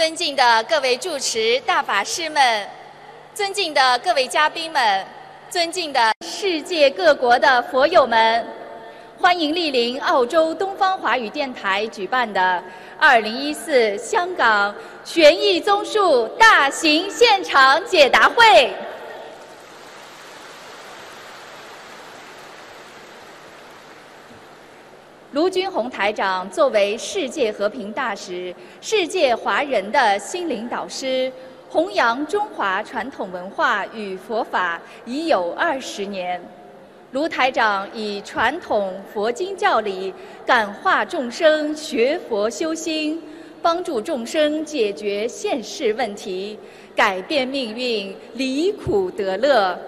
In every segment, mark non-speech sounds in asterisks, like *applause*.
尊敬的各位主持大法师们，尊敬的各位嘉宾们，尊敬的世界各国的佛友们，欢迎莅临澳洲东方华语电台举办的2014香港悬疑综述大型现场解答会。卢军宏台长作为世界和平大使、世界华人的心灵导师，弘扬中华传统文化与佛法已有二十年。卢台长以传统佛经教理感化众生，学佛修心，帮助众生解决现世问题，改变命运，离苦得乐。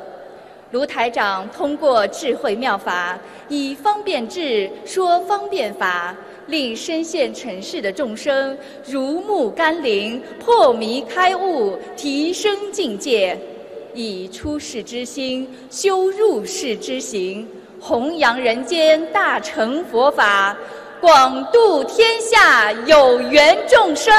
卢台长通过智慧妙法，以方便智说方便法，令深陷尘世的众生如沐甘霖，破迷开悟，提升境界，以出世之心修入世之行，弘扬人间大乘佛法，广度天下有缘众生。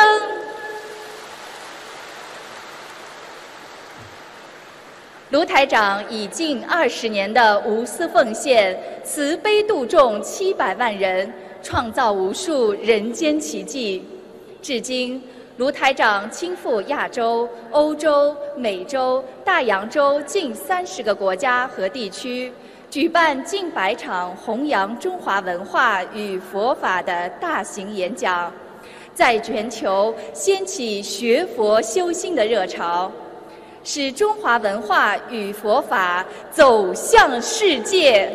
卢台长以近二十年的无私奉献，慈悲度众七百万人，创造无数人间奇迹。至今，卢台长亲赴亚洲、欧洲、美洲、大洋洲近三十个国家和地区，举办近百场弘扬中华文化与佛法的大型演讲，在全球掀起学佛修心的热潮。使中华文化与佛法走向世界。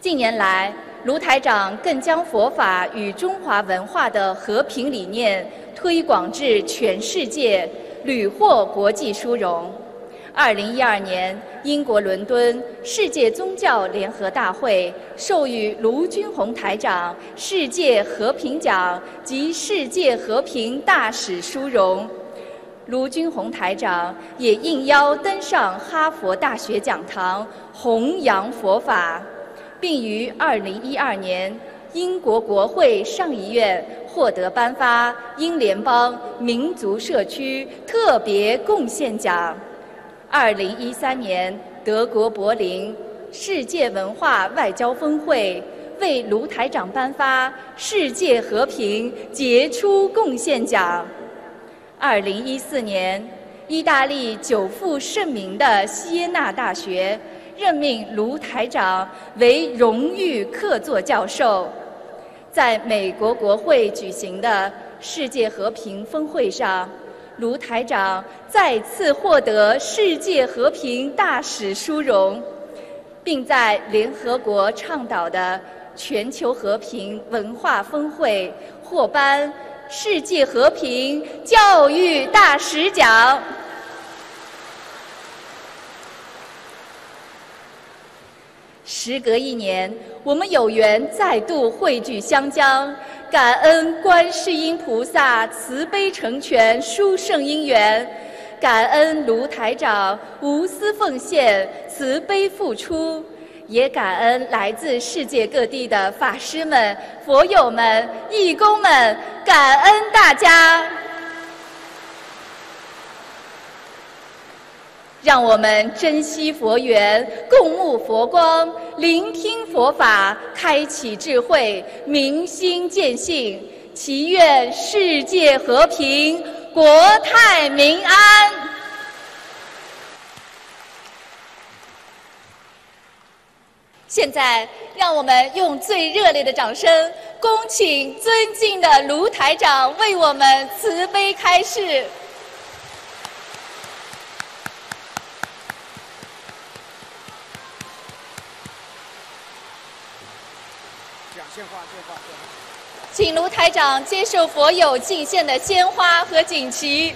近年来，卢台长更将佛法与中华文化的和平理念推广至全世界，屡获国际殊荣。二零一二年，英国伦敦世界宗教联合大会授予卢军红台长“世界和平奖”及“世界和平大使”殊荣。卢军红台长也应邀登上哈佛大学讲堂，弘扬佛法，并于二零一二年英国国会上议院获得颁发英联邦民族社区特别贡献奖。二零一三年，德国柏林世界文化外交峰会为卢台长颁发“世界和平杰出贡献奖”。二零一四年，意大利久负盛名的锡耶纳大学任命卢台长为荣誉客座教授。在美国国会举行的“世界和平峰会上”。卢台长再次获得世界和平大使殊荣，并在联合国倡导的全球和平文化峰会获颁世界和平教育大使奖。时隔一年，我们有缘再度汇聚湘江，感恩观世音菩萨慈悲成全殊胜因缘，感恩卢台长无私奉献、慈悲付出，也感恩来自世界各地的法师们、佛友们、义工们，感恩大家。让我们珍惜佛缘，共沐佛光，聆听佛法，开启智慧，明心见性，祈愿世界和平，国泰民安。现在，让我们用最热烈的掌声，恭请尊敬的卢台长为我们慈悲开示。鲜花，鲜花，请卢台长接受佛友敬献的鲜花和锦旗。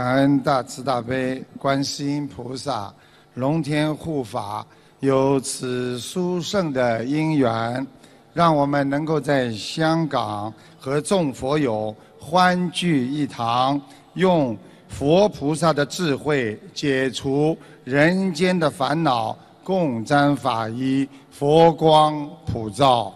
感恩大慈大悲观世音菩萨、龙天护法，有此殊胜的因缘，让我们能够在香港和众佛友欢聚一堂，用佛菩萨的智慧解除人间的烦恼，共沾法衣，佛光普照。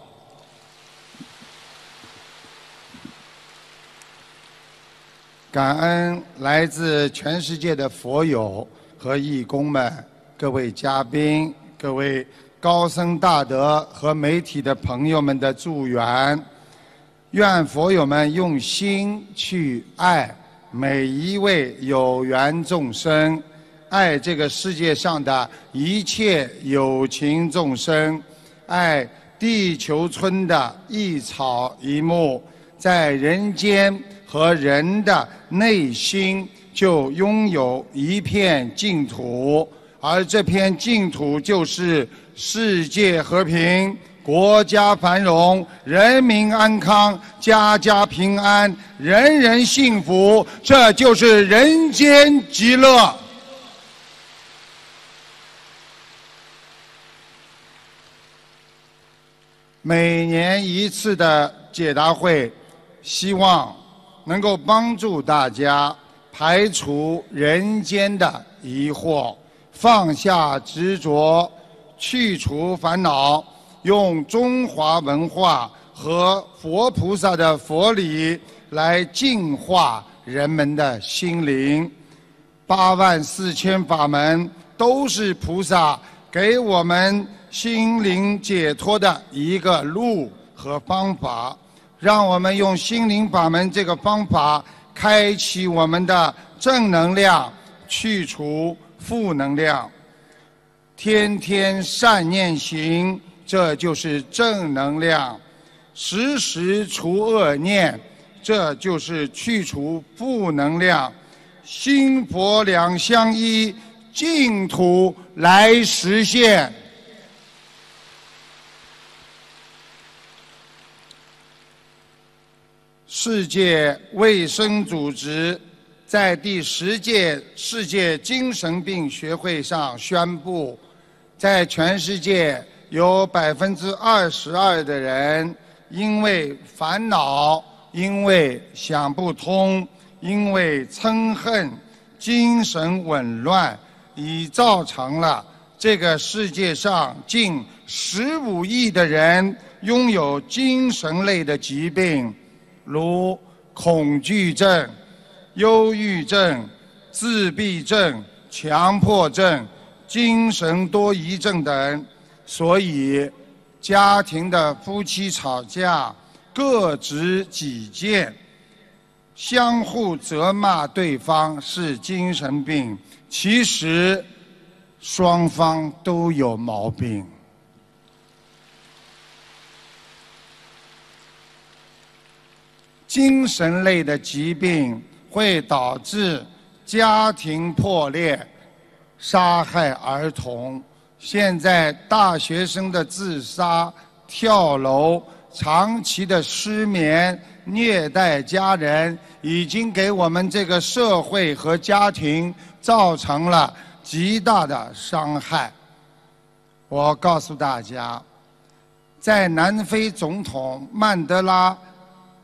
感恩来自全世界的佛友和义工们，各位嘉宾、各位高僧大德和媒体的朋友们的助缘。愿佛友们用心去爱每一位有缘众生，爱这个世界上的一切有情众生，爱地球村的一草一木，在人间。和人的内心就拥有一片净土，而这片净土就是世界和平、国家繁荣、人民安康、家家平安、人人幸福，这就是人间极乐。每年一次的解答会，希望。能够帮助大家排除人间的疑惑，放下执着，去除烦恼，用中华文化和佛菩萨的佛理来净化人们的心灵。八万四千法门都是菩萨给我们心灵解脱的一个路和方法。让我们用心灵法门这个方法，开启我们的正能量，去除负能量。天天善念行，这就是正能量；时时除恶念，这就是去除负能量。心佛两相依，净土来实现。世界卫生组织在第十届世界精神病学会上宣布，在全世界有百分之二十二的人因为烦恼、因为想不通、因为憎恨，精神紊乱，已造成了这个世界上近十五亿的人拥有精神类的疾病。如恐惧症、忧郁症、自闭症、强迫症、精神多疑症等，所以家庭的夫妻吵架、各执己见、相互责骂对方是精神病，其实双方都有毛病。精神类的疾病会导致家庭破裂、杀害儿童。现在大学生的自杀、跳楼、长期的失眠、虐待家人，已经给我们这个社会和家庭造成了极大的伤害。我告诉大家，在南非总统曼德拉。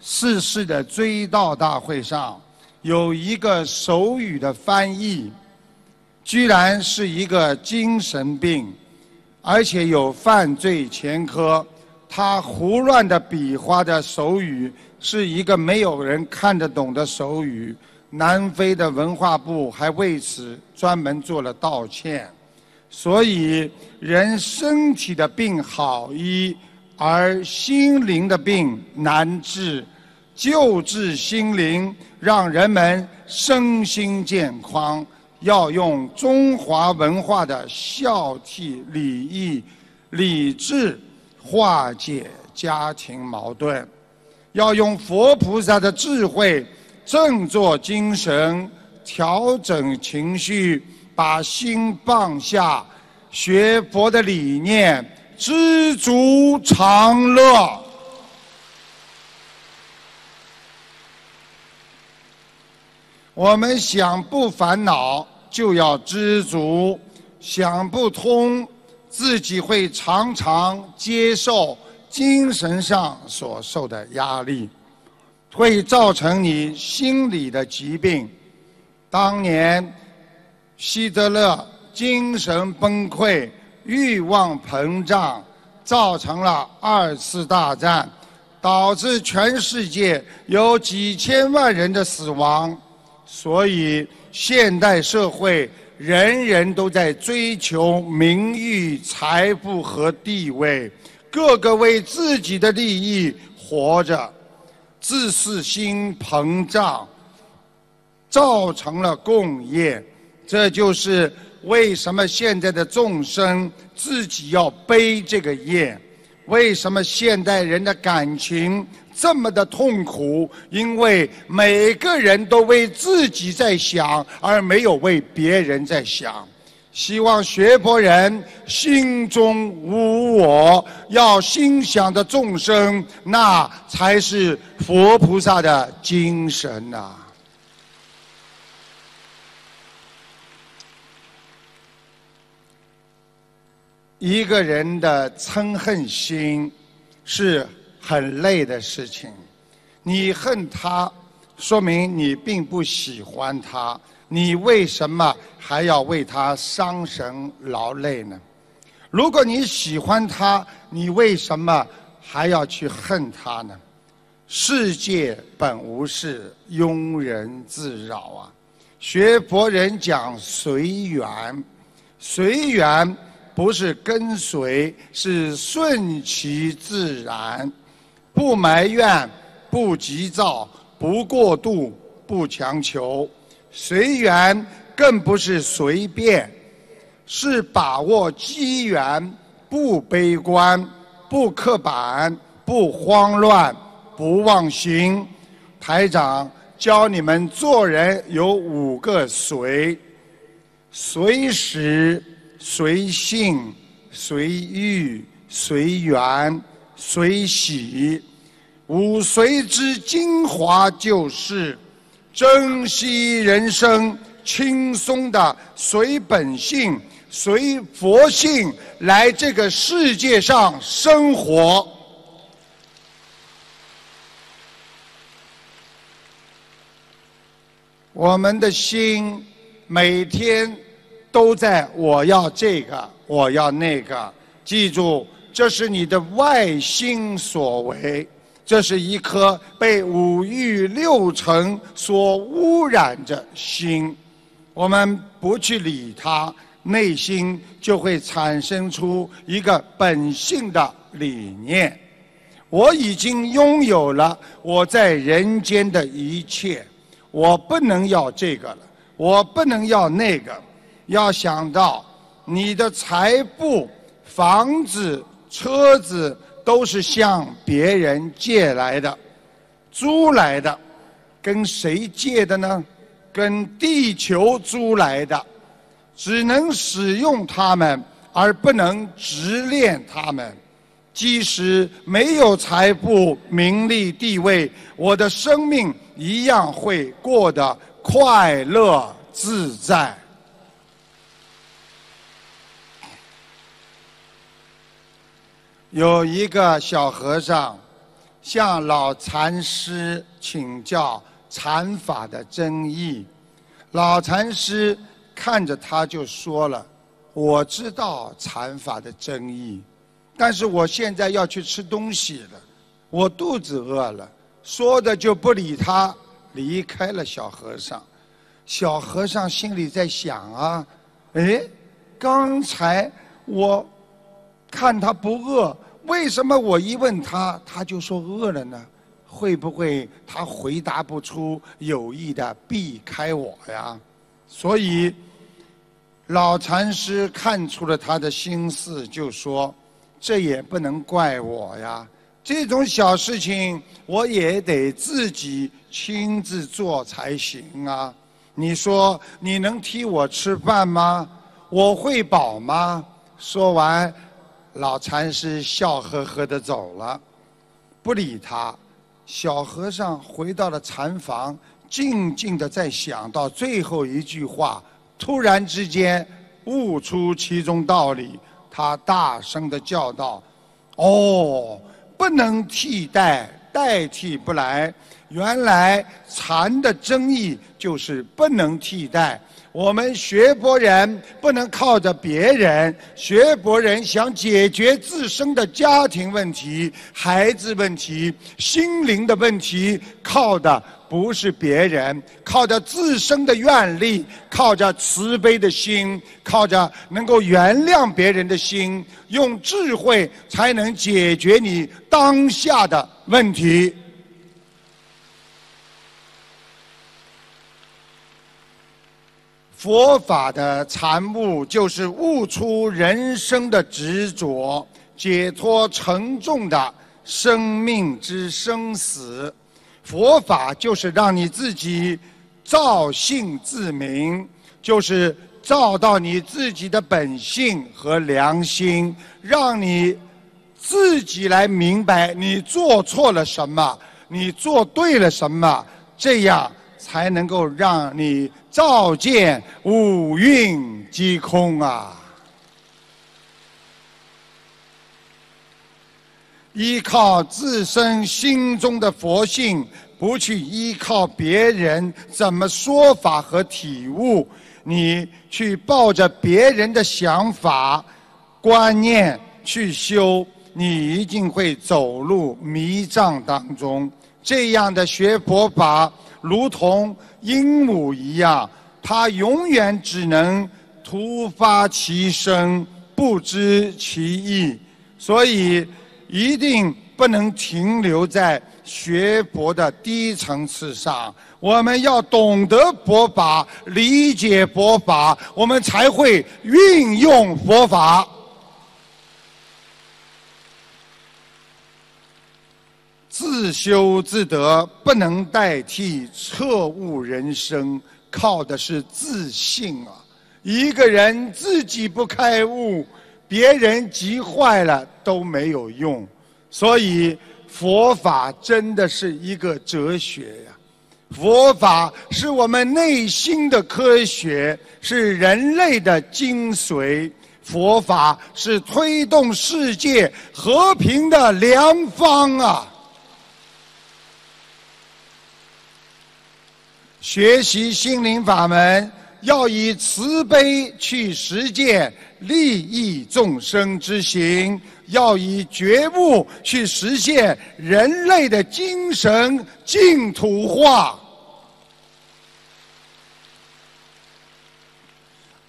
逝世的追悼大会上，有一个手语的翻译，居然是一个精神病，而且有犯罪前科。他胡乱的比划的手语，是一个没有人看得懂的手语。南非的文化部还为此专门做了道歉。所以，人身体的病好医。而心灵的病难治，救治心灵，让人们身心健康。要用中华文化的孝悌礼义礼智化解家庭矛盾，要用佛菩萨的智慧振作精神，调整情绪，把心放下，学佛的理念。知足常乐。我们想不烦恼，就要知足；想不通，自己会常常接受精神上所受的压力，会造成你心理的疾病。当年，希特勒精神崩溃。欲望膨胀，造成了二次大战，导致全世界有几千万人的死亡。所以，现代社会人人都在追求名誉、财富和地位，个个为自己的利益活着，自私心膨胀，造成了共业。这就是。为什么现在的众生自己要背这个业？为什么现代人的感情这么的痛苦？因为每个人都为自己在想，而没有为别人在想。希望学佛人心中无我，要心想的众生，那才是佛菩萨的精神呐。一个人的嗔恨心是很累的事情。你恨他，说明你并不喜欢他。你为什么还要为他伤神劳累呢？如果你喜欢他，你为什么还要去恨他呢？世界本无事，庸人自扰啊。学佛人讲随缘，随缘。不是跟随，是顺其自然；不埋怨，不急躁，不过度，不强求。随缘，更不是随便，是把握机缘。不悲观，不刻板，不慌乱，不忘形。台长教你们做人有五个随：随时。随性、随遇、随缘、随喜，五随之精华就是珍惜人生，轻松的随本性、随佛性来这个世界上生活。我们的心每天。都在！我要这个，我要那个。记住，这是你的外心所为，这是一颗被五欲六尘所污染的心。我们不去理它，内心就会产生出一个本性的理念：我已经拥有了我在人间的一切，我不能要这个了，我不能要那个。要想到，你的财布、房子、车子都是向别人借来的、租来的，跟谁借的呢？跟地球租来的，只能使用它们，而不能执恋它们。即使没有财布、名利、地位，我的生命一样会过得快乐自在。有一个小和尚向老禅师请教禅法的真义，老禅师看着他就说了：“我知道禅法的真义，但是我现在要去吃东西了，我肚子饿了。”说着就不理他，离开了。小和尚，小和尚心里在想啊：“哎，刚才我……”看他不饿，为什么我一问他，他就说饿了呢？会不会他回答不出有意的避开我呀？所以老禅师看出了他的心思，就说：“这也不能怪我呀，这种小事情我也得自己亲自做才行啊！你说你能替我吃饭吗？我会饱吗？”说完。老禅师笑呵呵地走了，不理他。小和尚回到了禅房，静静地在想到最后一句话，突然之间悟出其中道理。他大声地叫道：“哦，不能替代，代替不来。原来禅的真意就是不能替代。”我们学博人不能靠着别人，学博人想解决自身的家庭问题、孩子问题、心灵的问题，靠的不是别人，靠着自身的愿力，靠着慈悲的心，靠着能够原谅别人的心，用智慧才能解决你当下的问题。佛法的禅悟就是悟出人生的执着，解脱沉重的生命之生死。佛法就是让你自己照性自明，就是照到你自己的本性和良心，让你自己来明白你做错了什么，你做对了什么，这样才能够让你。照见五蕴皆空啊！依靠自身心中的佛性，不去依靠别人怎么说法和体悟？你去抱着别人的想法、观念去修，你一定会走入迷障当中。这样的学佛法。如同鹦鹉一样，它永远只能突发其声，不知其意。所以，一定不能停留在学佛的低层次上。我们要懂得佛法，理解佛法，我们才会运用佛法。自修自得不能代替彻悟人生，靠的是自信啊！一个人自己不开悟，别人急坏了都没有用。所以佛法真的是一个哲学呀，佛法是我们内心的科学，是人类的精髓，佛法是推动世界和平的良方啊！学习心灵法门，要以慈悲去实践利益众生之行；要以觉悟去实现人类的精神净土化。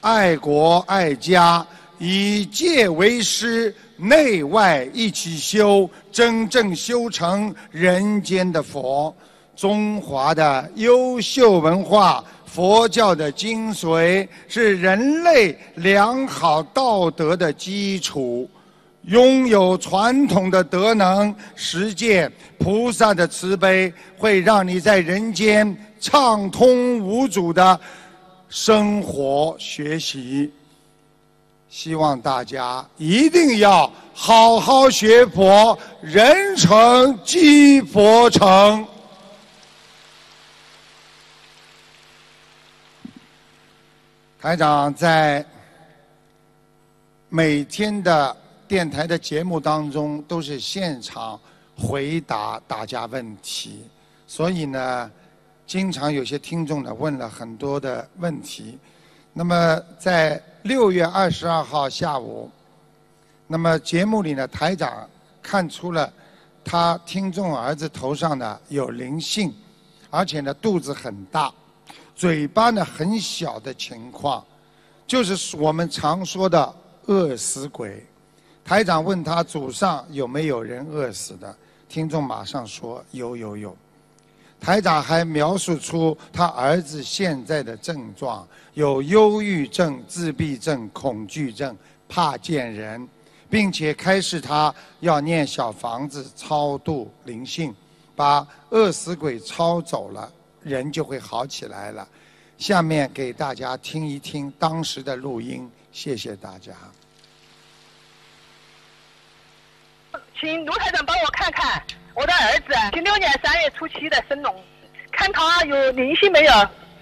爱国爱家，以戒为师，内外一起修，真正修成人间的佛。中华的优秀文化，佛教的精髓是人类良好道德的基础。拥有传统的德能实践，菩萨的慈悲会让你在人间畅通无阻的生活学习。希望大家一定要好好学佛，人成即佛成。台长在每天的电台的节目当中都是现场回答大家问题，所以呢，经常有些听众呢问了很多的问题。那么在六月二十二号下午，那么节目里呢，台长看出了他听众儿子头上呢有灵性，而且呢肚子很大。嘴巴呢很小的情况，就是我们常说的饿死鬼。台长问他祖上有没有人饿死的，听众马上说有有有。台长还描述出他儿子现在的症状：有忧郁症、自闭症、恐惧症，怕见人，并且开始他要念小房子超度灵性，把饿死鬼超走了。人就会好起来了。下面给大家听一听当时的录音，谢谢大家。请卢台长帮我看看我的儿子，七六年三月初七的生龙，看他有灵性没有？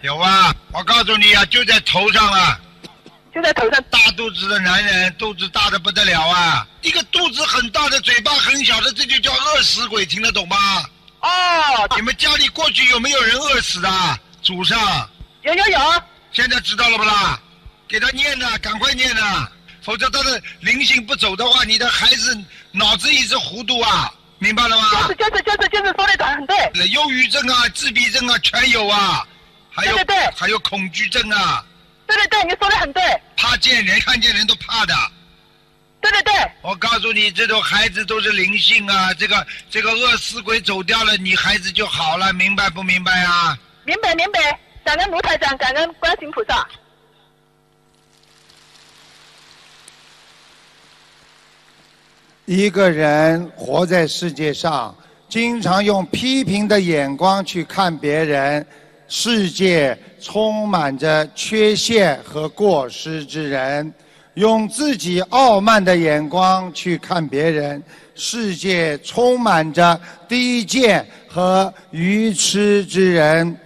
有啊，我告诉你啊，就在头上啊。就在头上。大肚子的男人，肚子大的不得了啊，一个肚子很大的，嘴巴很小的，这就叫饿死鬼，听得懂吗？哦，你们家里过去有没有人饿死的？祖上有有有。现在知道了不啦？给他念的，赶快念的，否则他的灵性不走的话，你的孩子脑子一直糊涂啊！明白了吗？就是就是就是就是说的很对。忧郁症啊，自闭症啊，全有啊。对对对。还有恐惧症啊。对对对，你说的很对。怕见人，看见人都怕的。对对对，我告诉你，这种孩子都是灵性啊！这个这个饿死鬼走掉了，你孩子就好了，明白不明白啊？明白明白，感恩卢台长，感恩观世菩萨。一个人活在世界上，经常用批评的眼光去看别人，世界充满着缺陷和过失之人。用自己傲慢的眼光去看别人，世界充满着低贱和愚痴之人。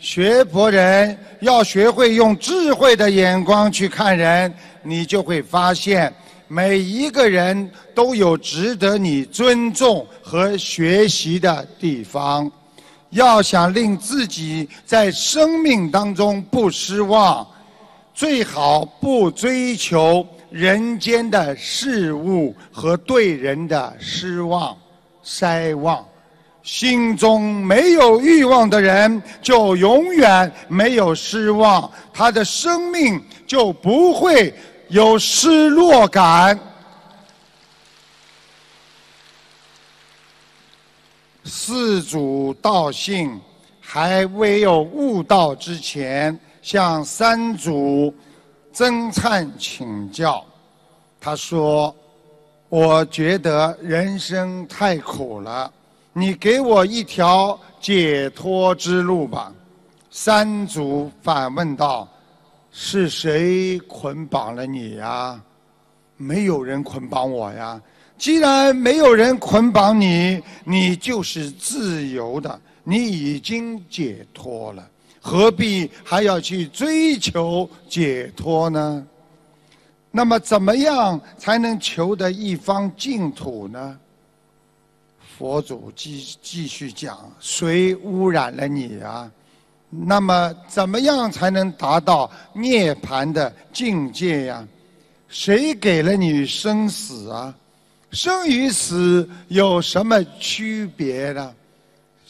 学佛人要学会用智慧的眼光去看人，你就会发现每一个人都有值得你尊重和学习的地方。要想令自己在生命当中不失望。最好不追求人间的事物和对人的失望、筛望。心中没有欲望的人，就永远没有失望，他的生命就不会有失落感。四祖道信还未有悟道之前。向三祖曾灿请教，他说：“我觉得人生太苦了，你给我一条解脱之路吧。”三祖反问道：“是谁捆绑了你呀？没有人捆绑我呀。既然没有人捆绑你，你就是自由的，你已经解脱了。”何必还要去追求解脱呢？那么，怎么样才能求得一方净土呢？佛祖继继续讲：谁污染了你啊？那么，怎么样才能达到涅槃的境界呀？谁给了你生死啊？生与死有什么区别呢？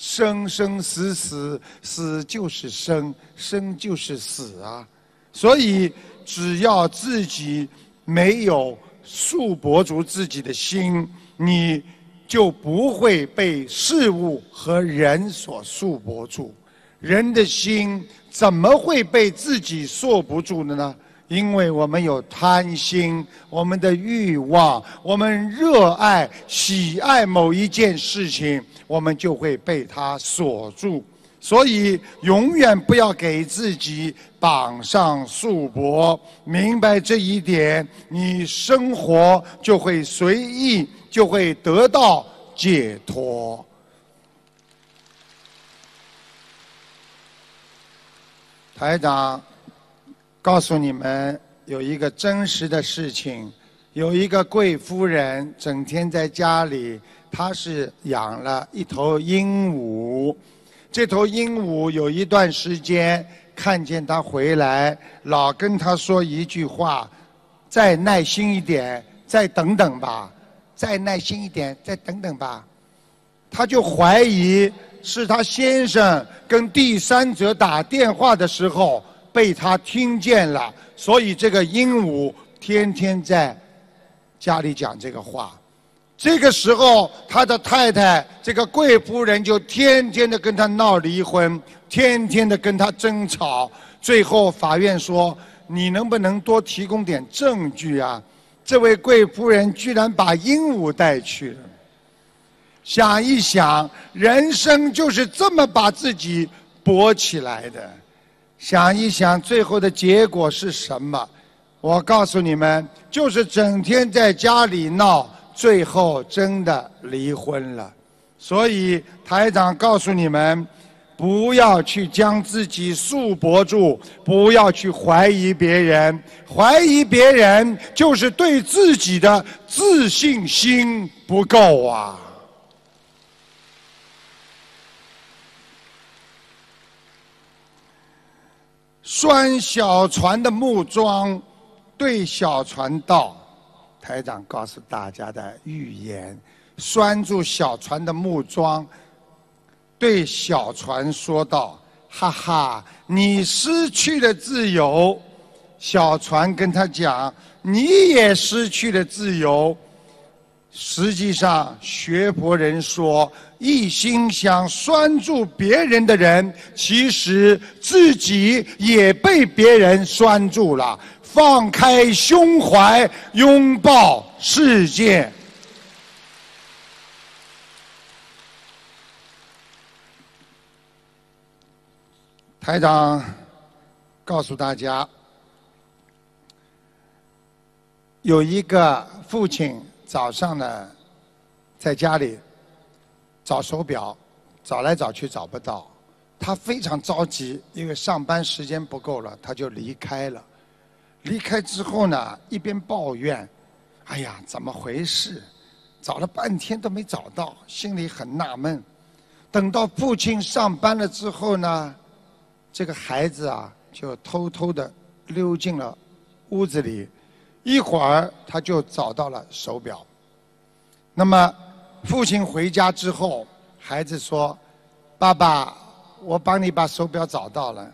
生生死死，死就是生，生就是死啊！所以，只要自己没有束缚住自己的心，你就不会被事物和人所束缚住。人的心怎么会被自己束缚住的呢？因为我们有贪心，我们的欲望，我们热爱、喜爱某一件事情，我们就会被它锁住。所以，永远不要给自己绑上束缚。明白这一点，你生活就会随意，就会得到解脱。台长。告诉你们有一个真实的事情，有一个贵夫人整天在家里，她是养了一头鹦鹉，这头鹦鹉有一段时间看见她回来，老跟她说一句话：“再耐心一点，再等等吧，再耐心一点，再等等吧。”她就怀疑是她先生跟第三者打电话的时候。被他听见了，所以这个鹦鹉天天在家里讲这个话。这个时候，他的太太这个贵夫人就天天的跟他闹离婚，天天的跟他争吵。最后法院说：“你能不能多提供点证据啊？”这位贵夫人居然把鹦鹉带去了。想一想，人生就是这么把自己博起来的。想一想，最后的结果是什么？我告诉你们，就是整天在家里闹，最后真的离婚了。所以台长告诉你们，不要去将自己束缚住，不要去怀疑别人。怀疑别人，就是对自己的自信心不够啊。拴小船的木桩对小船道：“台长告诉大家的预言，拴住小船的木桩。”对小船说道：“哈哈，你失去了自由。”小船跟他讲：“你也失去了自由。”实际上，学佛人说，一心想拴住别人的人，其实自己也被别人拴住了。放开胸怀，拥抱世界。台长告诉大家，有一个父亲。早上呢，在家里找手表，找来找去找不到，他非常着急，因为上班时间不够了，他就离开了。离开之后呢，一边抱怨：“哎呀，怎么回事？找了半天都没找到，心里很纳闷。”等到父亲上班了之后呢，这个孩子啊，就偷偷的溜进了屋子里。一会儿他就找到了手表。那么，父亲回家之后，孩子说：“爸爸，我帮你把手表找到了。”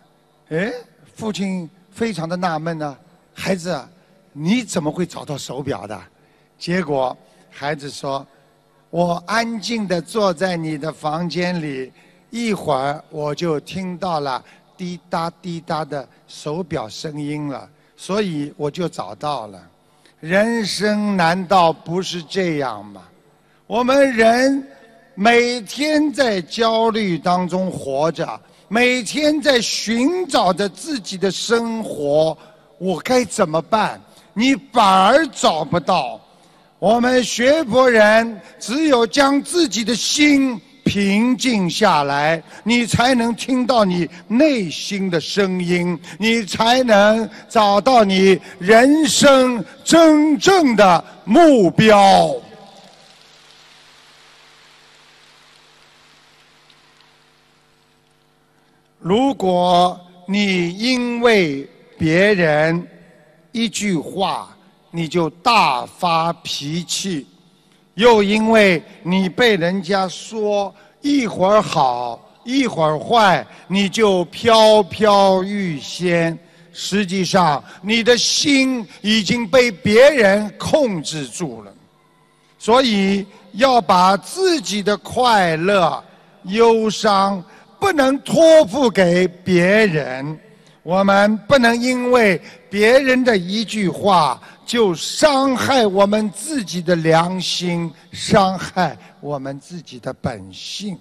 哎，父亲非常的纳闷呢：“孩子，你怎么会找到手表的？”结果，孩子说：“我安静地坐在你的房间里，一会儿我就听到了滴答滴答的手表声音了。”所以我就找到了，人生难道不是这样吗？我们人每天在焦虑当中活着，每天在寻找着自己的生活，我该怎么办？你反而找不到。我们学佛人只有将自己的心。平静下来，你才能听到你内心的声音，你才能找到你人生真正的目标。如果你因为别人一句话，你就大发脾气。又因为你被人家说一会儿好一会儿坏，你就飘飘欲仙。实际上，你的心已经被别人控制住了。所以，要把自己的快乐、忧伤，不能托付给别人。我们不能因为别人的一句话就伤害我们自己的良心，伤害我们自己的本性。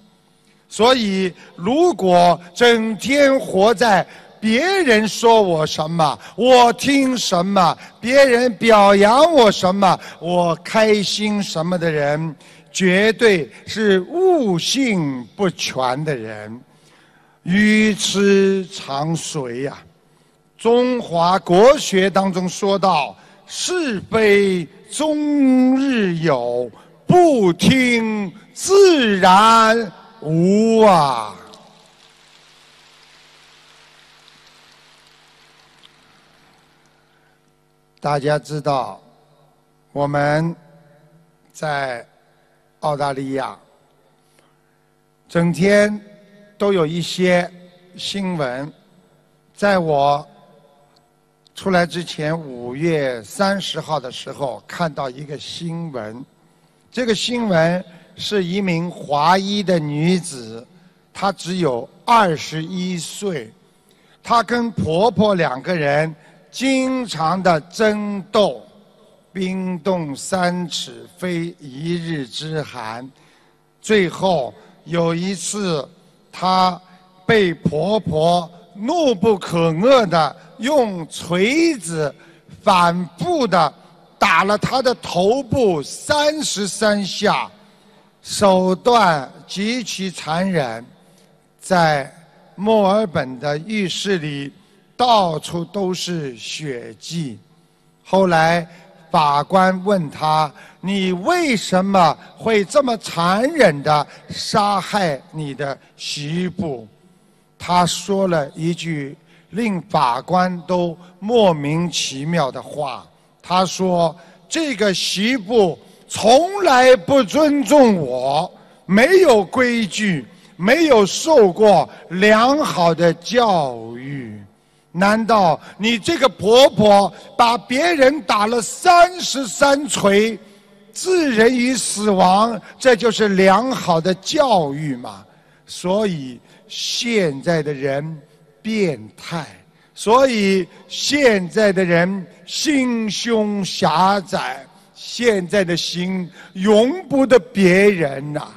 所以，如果整天活在别人说我什么，我听什么；别人表扬我什么，我开心什么的人，绝对是悟性不全的人。愚痴常随呀，中华国学当中说到“是非终日有，不听自然无”啊。大家知道，我们，在澳大利亚，整天。都有一些新闻，在我出来之前，五月三十号的时候，看到一个新闻。这个新闻是一名华裔的女子，她只有二十一岁，她跟婆婆两个人经常的争斗，冰冻三尺非一日之寒。最后有一次。她被婆婆怒不可遏的用锤子反复的打了她的头部三十三下，手段极其残忍。在墨尔本的浴室里，到处都是血迹。后来。法官问他：“你为什么会这么残忍地杀害你的媳妇？”他说了一句令法官都莫名其妙的话：“他说这个媳妇从来不尊重我，没有规矩，没有受过良好的教育。”难道你这个婆婆把别人打了三十三锤，致人于死亡，这就是良好的教育吗？所以现在的人变态，所以现在的人心胸狭窄，现在的心容不得别人呐。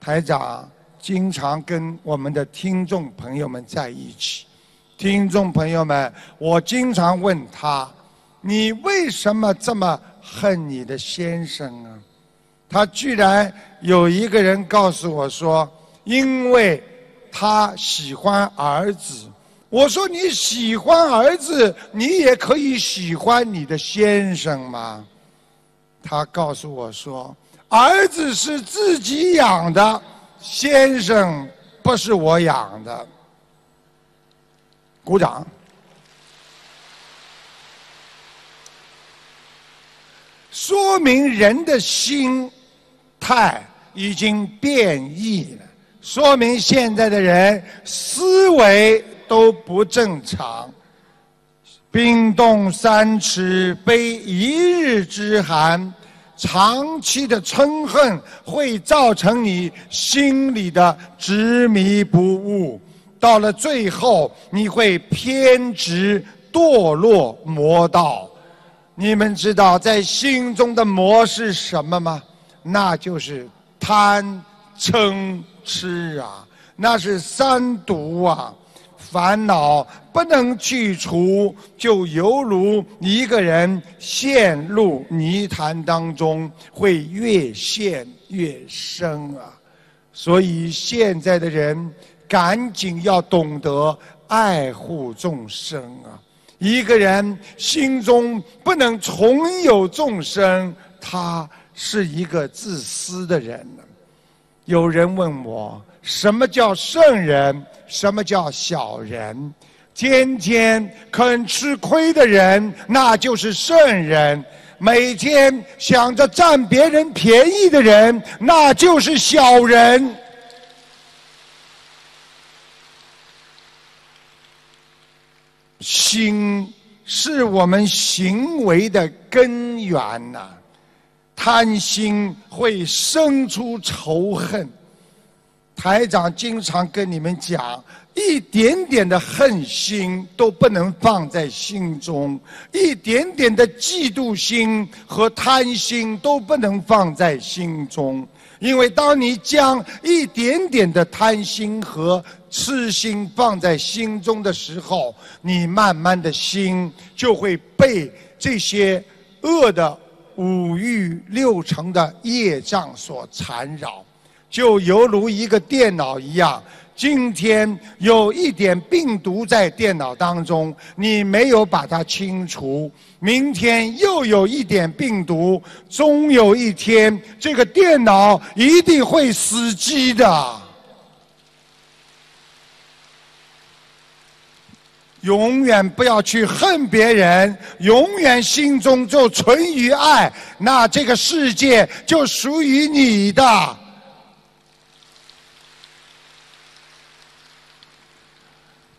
台长经常跟我们的听众朋友们在一起。听众朋友们，我经常问他：“你为什么这么恨你的先生呢？”他居然有一个人告诉我说：“因为他喜欢儿子。”我说：“你喜欢儿子，你也可以喜欢你的先生吗？”他告诉我说：“儿子是自己养的，先生不是我养的。”鼓掌！说明人的心态已经变异了，说明现在的人思维都不正常。冰冻三尺，非一日之寒，长期的嗔恨会造成你心里的执迷不悟。到了最后，你会偏执、堕落、魔道。你们知道在心中的魔是什么吗？那就是贪、嗔、痴啊，那是三毒啊。烦恼不能去除，就犹如一个人陷入泥潭当中，会越陷越深啊。所以现在的人。赶紧要懂得爱护众生啊！一个人心中不能存有众生，他是一个自私的人。有人问我，什么叫圣人？什么叫小人？天天肯吃亏的人，那就是圣人；每天想着占别人便宜的人，那就是小人。心是我们行为的根源呐，贪心会生出仇恨。台长经常跟你们讲，一点点的恨心都不能放在心中，一点点的嫉妒心和贪心都不能放在心中。因为当你将一点点的贪心和痴心放在心中的时候，你慢慢的心就会被这些恶的五欲六尘的业障所缠绕，就犹如一个电脑一样，今天有一点病毒在电脑当中，你没有把它清除。明天又有一点病毒，终有一天这个电脑一定会死机的。永远不要去恨别人，永远心中就存于爱，那这个世界就属于你的。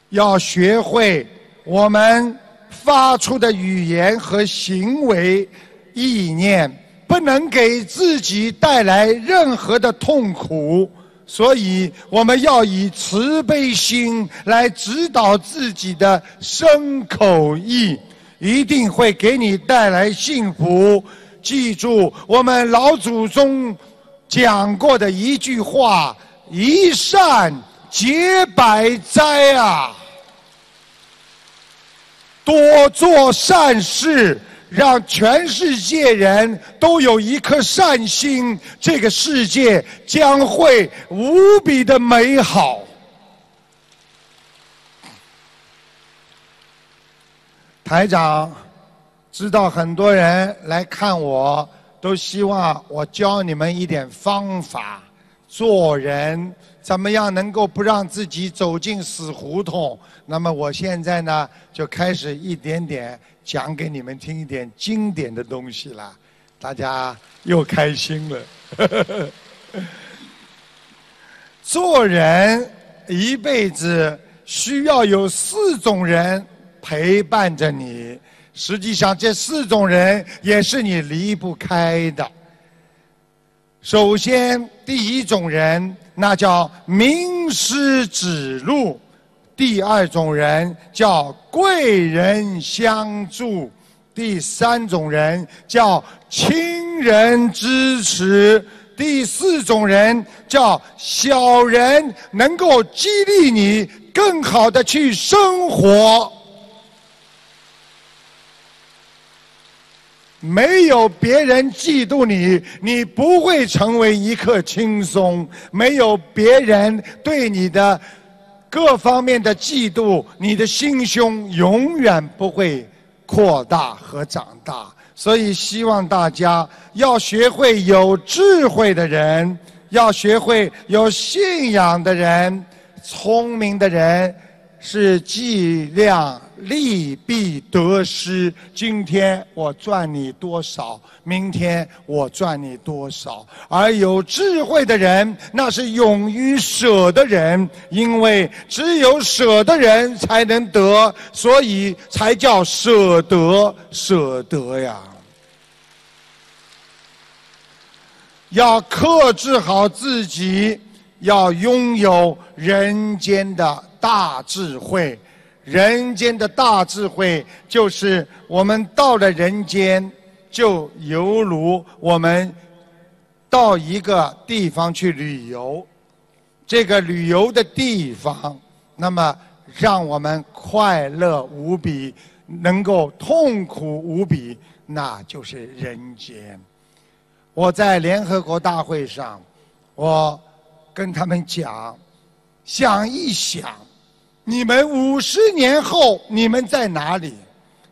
要学会我们。发出的语言和行为、意念不能给自己带来任何的痛苦，所以我们要以慈悲心来指导自己的身口意，一定会给你带来幸福。记住我们老祖宗讲过的一句话：“一善解百灾啊。”多做善事，让全世界人都有一颗善心，这个世界将会无比的美好。台长，知道很多人来看我，都希望我教你们一点方法做人。怎么样能够不让自己走进死胡同？那么我现在呢，就开始一点点讲给你们听一点经典的东西了。大家又开心了。*laughs* 做人一辈子需要有四种人陪伴着你。实际上，这四种人也是你离不开的。首先，第一种人。那叫名师指路，第二种人叫贵人相助，第三种人叫亲人支持，第四种人叫小人能够激励你更好的去生活。没有别人嫉妒你，你不会成为一棵青松；没有别人对你的各方面的嫉妒，你的心胸永远不会扩大和长大。所以，希望大家要学会有智慧的人，要学会有信仰的人，聪明的人是计量。利弊得失，今天我赚你多少，明天我赚你多少。而有智慧的人，那是勇于舍的人，因为只有舍的人才能得，所以才叫舍得，舍得呀。要克制好自己，要拥有人间的大智慧。人间的大智慧就是，我们到了人间，就犹如我们到一个地方去旅游。这个旅游的地方，那么让我们快乐无比，能够痛苦无比，那就是人间。我在联合国大会上，我跟他们讲，想一想。你们五十年后，你们在哪里？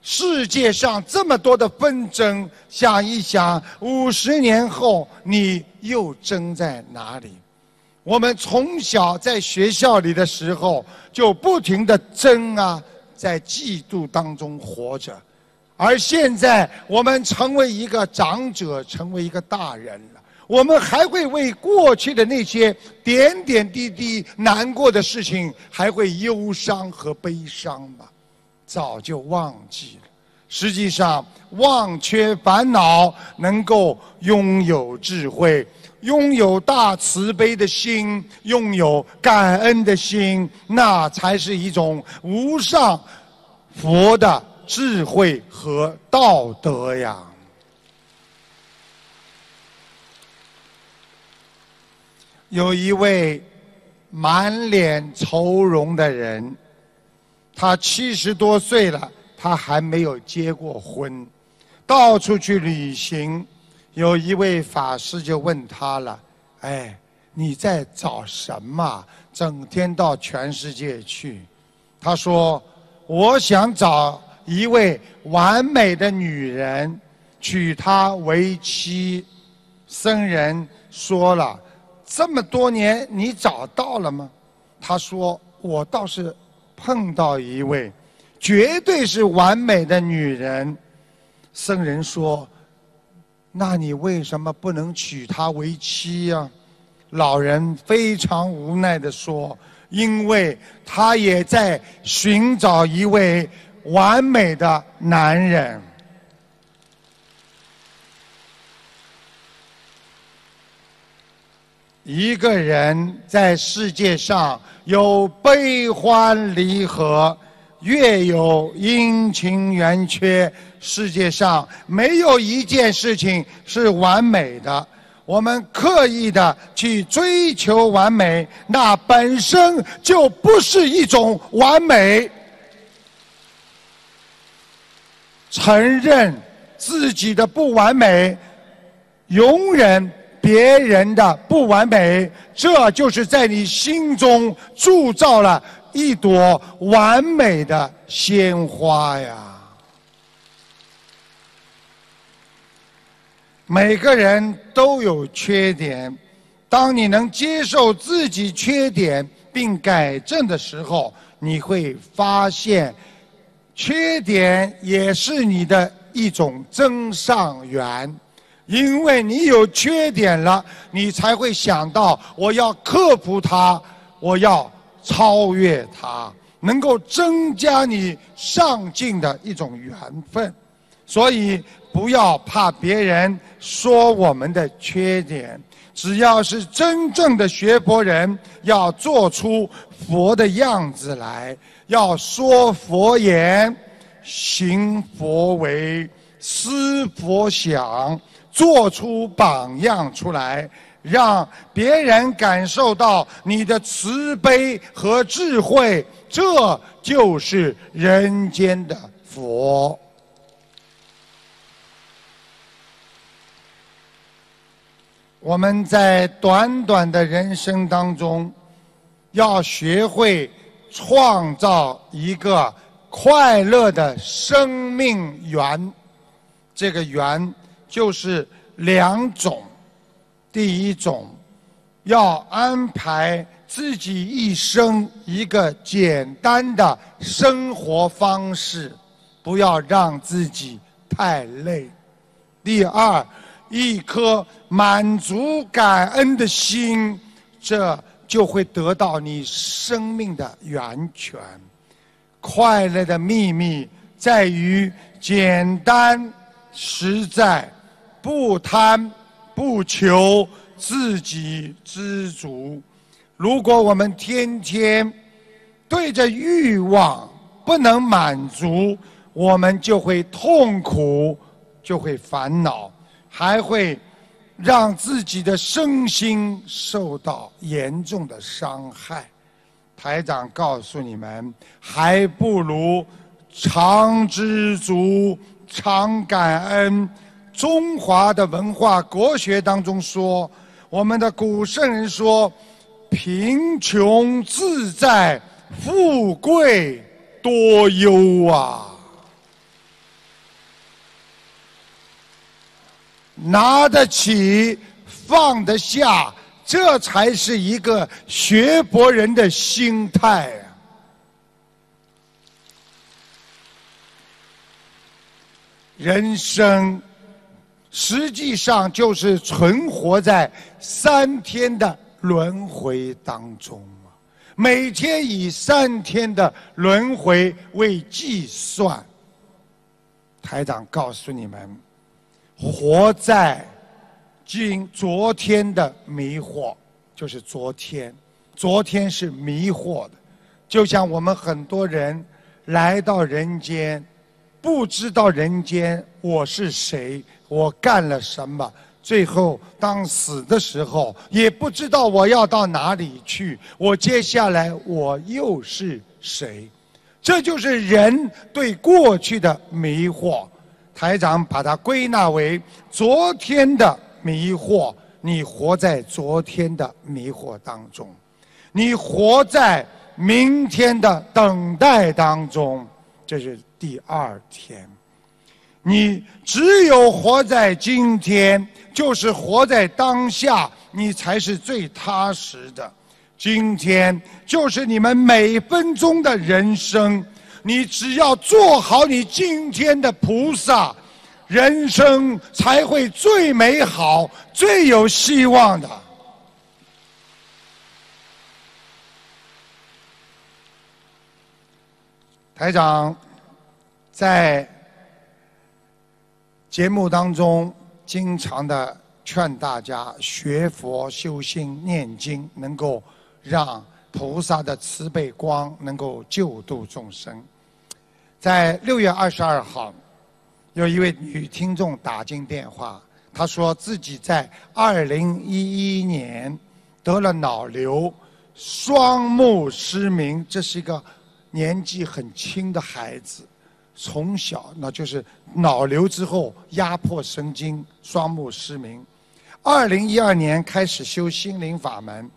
世界上这么多的纷争，想一想，五十年后你又争在哪里？我们从小在学校里的时候就不停的争啊，在嫉妒当中活着，而现在我们成为一个长者，成为一个大人了。我们还会为过去的那些点点滴滴难过的事情，还会忧伤和悲伤吗？早就忘记了。实际上，忘却烦恼，能够拥有智慧，拥有大慈悲的心，拥有感恩的心，那才是一种无上佛的智慧和道德呀。有一位满脸愁容的人，他七十多岁了，他还没有结过婚，到处去旅行。有一位法师就问他了：“哎，你在找什么？整天到全世界去？”他说：“我想找一位完美的女人，娶她为妻。”僧人说了。这么多年，你找到了吗？他说：“我倒是碰到一位，绝对是完美的女人。”僧人说：“那你为什么不能娶她为妻呀？”老人非常无奈地说：“因为她也在寻找一位完美的男人。”一个人在世界上有悲欢离合，月有阴晴圆缺。世界上没有一件事情是完美的。我们刻意的去追求完美，那本身就不是一种完美。承认自己的不完美，容忍。别人的不完美，这就是在你心中铸造了一朵完美的鲜花呀。每个人都有缺点，当你能接受自己缺点并改正的时候，你会发现，缺点也是你的一种增上缘。因为你有缺点了，你才会想到我要克服它，我要超越它，能够增加你上进的一种缘分。所以不要怕别人说我们的缺点，只要是真正的学佛人，要做出佛的样子来，要说佛言，行佛为，思佛想。做出榜样出来，让别人感受到你的慈悲和智慧，这就是人间的佛。我们在短短的人生当中，要学会创造一个快乐的生命源，这个源。就是两种，第一种要安排自己一生一个简单的生活方式，不要让自己太累；第二，一颗满足感恩的心，这就会得到你生命的源泉。快乐的秘密在于简单、实在。不贪，不求，自己知足。如果我们天天对着欲望不能满足，我们就会痛苦，就会烦恼，还会让自己的身心受到严重的伤害。台长告诉你们，还不如常知足，常感恩。中华的文化国学当中说，我们的古圣人说：“贫穷自在，富贵多忧啊！拿得起，放得下，这才是一个学博人的心态啊！人生。”实际上就是存活在三天的轮回当中啊！每天以三天的轮回为计算。台长告诉你们，活在今昨天的迷惑，就是昨天，昨天是迷惑的。就像我们很多人来到人间，不知道人间我是谁。我干了什么？最后当死的时候，也不知道我要到哪里去。我接下来我又是谁？这就是人对过去的迷惑。台长把它归纳为昨天的迷惑。你活在昨天的迷惑当中，你活在明天的等待当中，这是第二天。你只有活在今天，就是活在当下，你才是最踏实的。今天就是你们每分钟的人生，你只要做好你今天的菩萨，人生才会最美好、最有希望的。台长，在。节目当中经常的劝大家学佛修心念经，能够让菩萨的慈悲光能够救度众生。在六月二十二号，有一位女听众打进电话，她说自己在二零一一年得了脑瘤，双目失明，这是一个年纪很轻的孩子。从小，那就是脑瘤之后压迫神经，双目失明。二零一二年开始修心灵法门，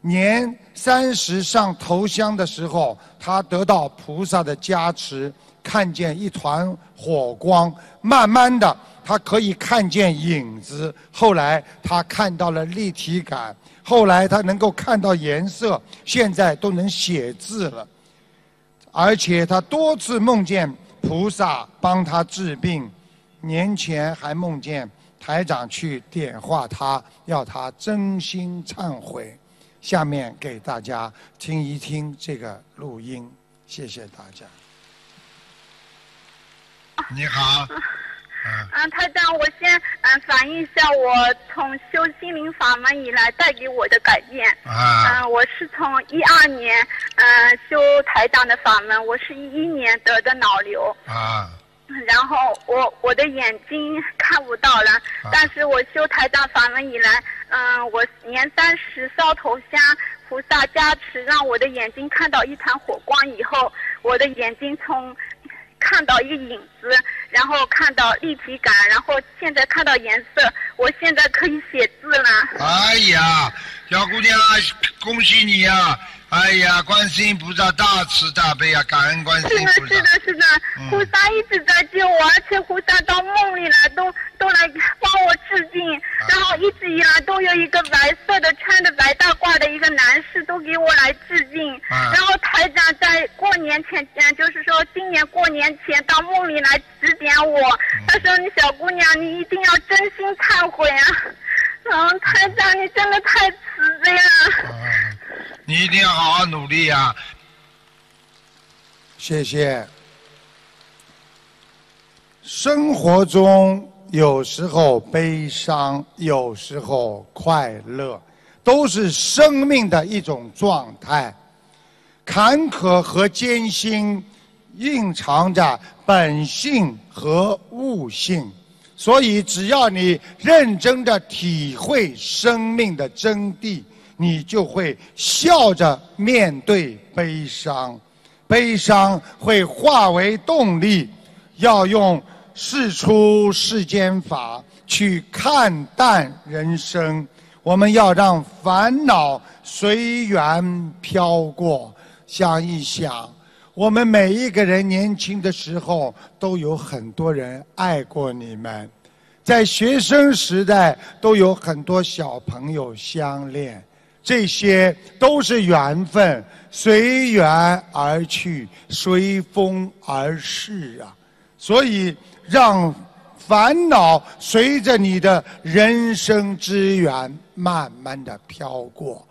年三十上头香的时候，他得到菩萨的加持，看见一团火光，慢慢的，他可以看见影子，后来他看到了立体感，后来他能够看到颜色，现在都能写字了，而且他多次梦见。菩萨帮他治病，年前还梦见台长去点化他，要他真心忏悔。下面给大家听一听这个录音，谢谢大家。*laughs* 你好。嗯，台长，我先嗯反映一下我从修心灵法门以来带给我的改变。啊，嗯，我是从一二年嗯修台长的法门，我是一一年得的脑瘤。啊，然后我我的眼睛看不到了，但是我修台长法门以来，嗯，我年三十烧头香菩萨加持，让我的眼睛看到一团火光以后，我的眼睛从看到一个影子。然后看到立体感，然后现在看到颜色，我现在可以写字了。哎呀，小姑娘，恭喜你呀！哎呀，关心菩萨大慈大悲啊，感恩关心菩萨。是的，是的，是的，菩萨一直在救我，而且菩萨到梦里来，都都来帮我致敬。然后一直以来都有一个白色的、穿着白大褂的一个男士都给我来致敬。然后台长在过年前，嗯，就是说今年过年前到梦里来指点我，他说：“你小姑娘，你一定要真心忏悔啊。”嗯，太长，你真的太迟了。你一定要好好努力呀！谢谢。生活中有时候悲伤，有时候快乐，都是生命的一种状态。坎坷和艰辛，蕴藏着本性和悟性。所以，只要你认真地体会生命的真谛，你就会笑着面对悲伤。悲伤会化为动力，要用“事出世间法”去看淡人生。我们要让烦恼随缘飘过，想一想。我们每一个人年轻的时候，都有很多人爱过你们，在学生时代都有很多小朋友相恋，这些都是缘分，随缘而去，随风而逝啊。所以，让烦恼随着你的人生之缘慢慢的飘过。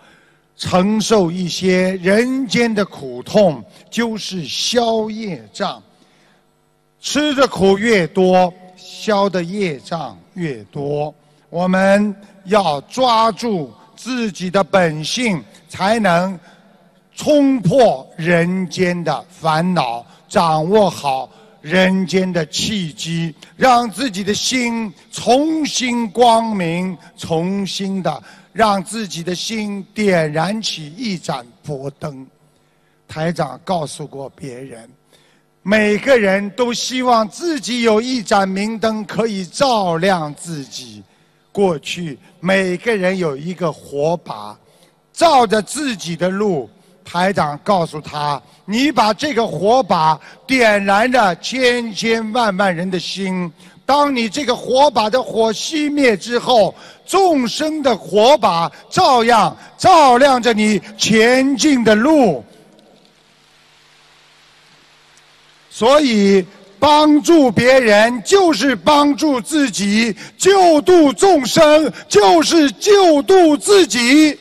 承受一些人间的苦痛，就是消业障。吃的苦越多，消的业障越多。我们要抓住自己的本性，才能冲破人间的烦恼，掌握好人间的契机，让自己的心重新光明，重新的。让自己的心点燃起一盏佛灯。台长告诉过别人，每个人都希望自己有一盏明灯可以照亮自己。过去，每个人有一个火把，照着自己的路。台长告诉他：“你把这个火把点燃了千千万万人的心。当你这个火把的火熄灭之后。”众生的火把照样照亮着你前进的路，所以帮助别人就是帮助自己，救度众生就是救度自己。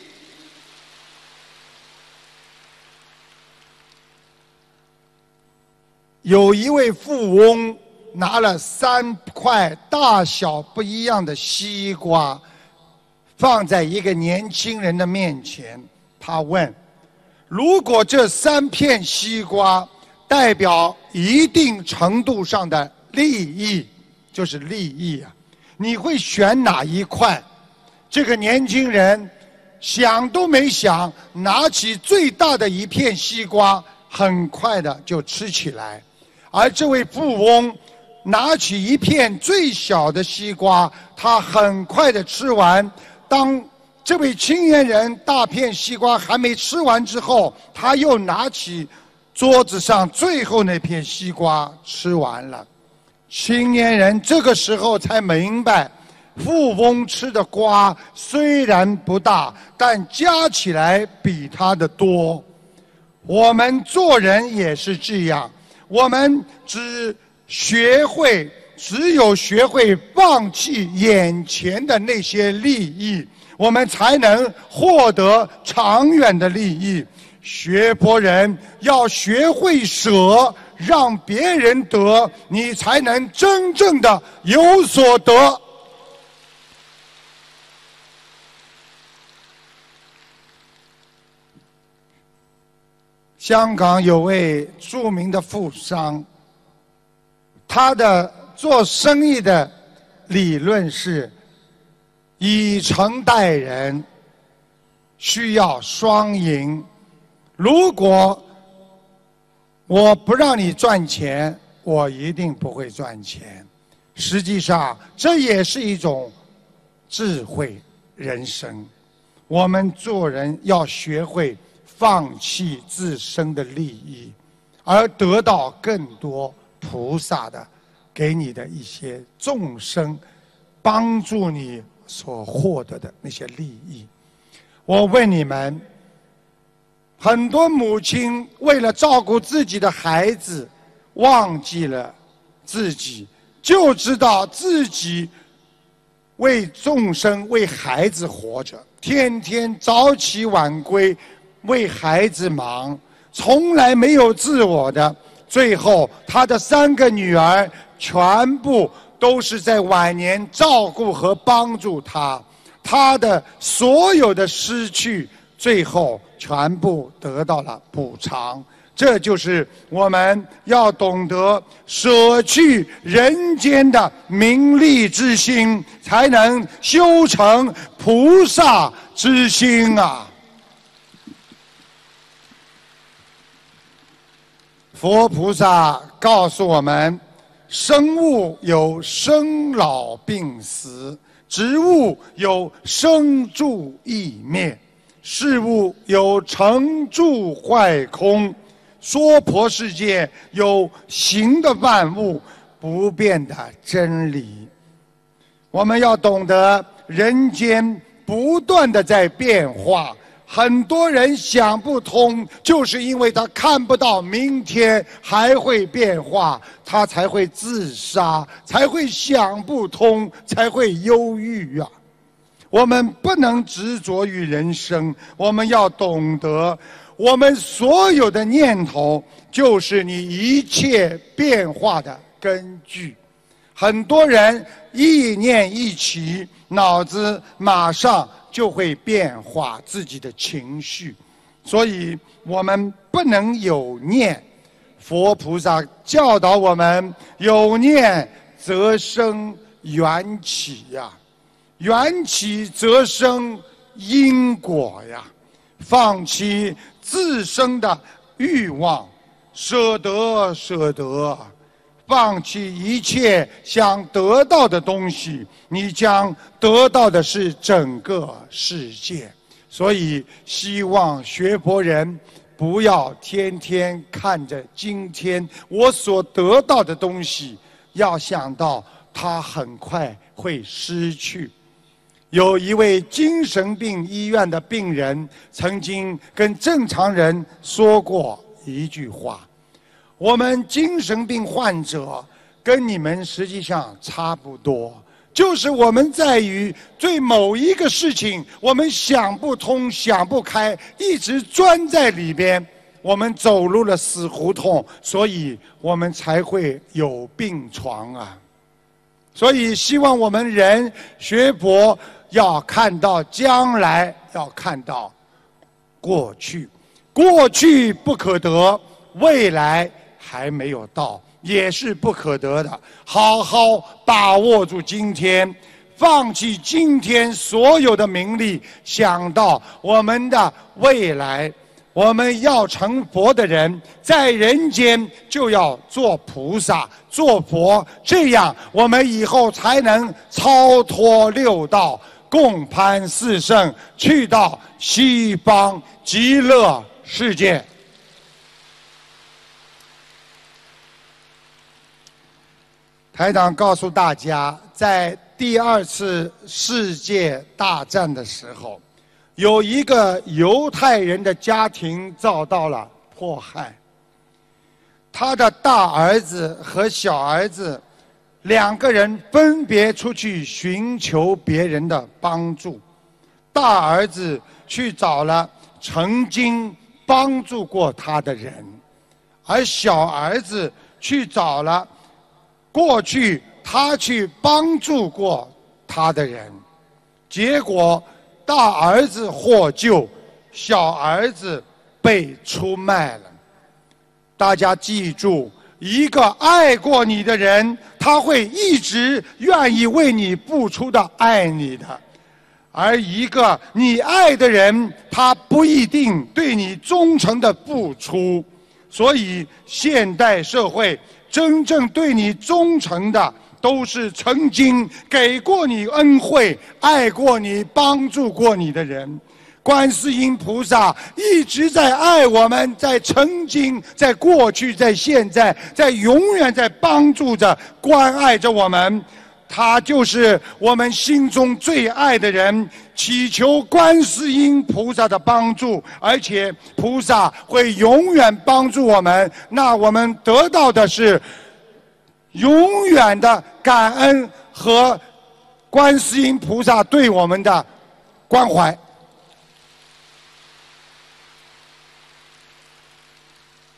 有一位富翁拿了三块大小不一样的西瓜。放在一个年轻人的面前，他问：“如果这三片西瓜代表一定程度上的利益，就是利益啊，你会选哪一块？”这个年轻人想都没想，拿起最大的一片西瓜，很快的就吃起来。而这位富翁拿起一片最小的西瓜，他很快的吃完。当这位青年人大片西瓜还没吃完之后，他又拿起桌子上最后那片西瓜吃完了。青年人这个时候才明白，富翁吃的瓜虽然不大，但加起来比他的多。我们做人也是这样，我们只学会。只有学会放弃眼前的那些利益，我们才能获得长远的利益。学博人要学会舍，让别人得，你才能真正的有所得。香港有位著名的富商，他的。做生意的理论是：以诚待人，需要双赢。如果我不让你赚钱，我一定不会赚钱。实际上，这也是一种智慧人生。我们做人要学会放弃自身的利益，而得到更多菩萨的。给你的一些众生，帮助你所获得的那些利益。我问你们，很多母亲为了照顾自己的孩子，忘记了自己，就知道自己为众生、为孩子活着，天天早起晚归为孩子忙，从来没有自我的。最后，她的三个女儿。全部都是在晚年照顾和帮助他，他的所有的失去，最后全部得到了补偿。这就是我们要懂得舍去人间的名利之心，才能修成菩萨之心啊！佛菩萨告诉我们。生物有生老病死，植物有生住异灭，事物有成住坏空，娑婆世界有形的万物，不变的真理。我们要懂得人间不断的在变化。很多人想不通，就是因为他看不到明天还会变化，他才会自杀，才会想不通，才会忧郁啊。我们不能执着于人生，我们要懂得，我们所有的念头就是你一切变化的根据。很多人意念一起，脑子马上。就会变化自己的情绪，所以我们不能有念。佛菩萨教导我们：有念则生缘起呀，缘起则生因果呀。放弃自身的欲望，舍得，舍得。放弃一切想得到的东西，你将得到的是整个世界。所以，希望学佛人不要天天看着今天我所得到的东西，要想到它很快会失去。有一位精神病医院的病人曾经跟正常人说过一句话。我们精神病患者跟你们实际上差不多，就是我们在于对某一个事情，我们想不通、想不开，一直钻在里边，我们走入了死胡同，所以我们才会有病床啊。所以希望我们人学博要看到将来，要看到过去，过去不可得，未来。还没有到，也是不可得的。好好把握住今天，放弃今天所有的名利，想到我们的未来。我们要成佛的人，在人间就要做菩萨、做佛，这样我们以后才能超脱六道，共攀四圣，去到西方极乐世界。台长告诉大家，在第二次世界大战的时候，有一个犹太人的家庭遭到了迫害。他的大儿子和小儿子两个人分别出去寻求别人的帮助。大儿子去找了曾经帮助过他的人，而小儿子去找了。过去他去帮助过他的人，结果大儿子获救，小儿子被出卖了。大家记住，一个爱过你的人，他会一直愿意为你付出的爱你的；而一个你爱的人，他不一定对你忠诚的付出。所以现代社会。真正对你忠诚的，都是曾经给过你恩惠、爱过你、帮助过你的人。观世音菩萨一直在爱我们，在曾经、在过去、在现在、在永远，在帮助着、关爱着我们。他就是我们心中最爱的人，祈求观世音菩萨的帮助，而且菩萨会永远帮助我们。那我们得到的是永远的感恩和观世音菩萨对我们的关怀。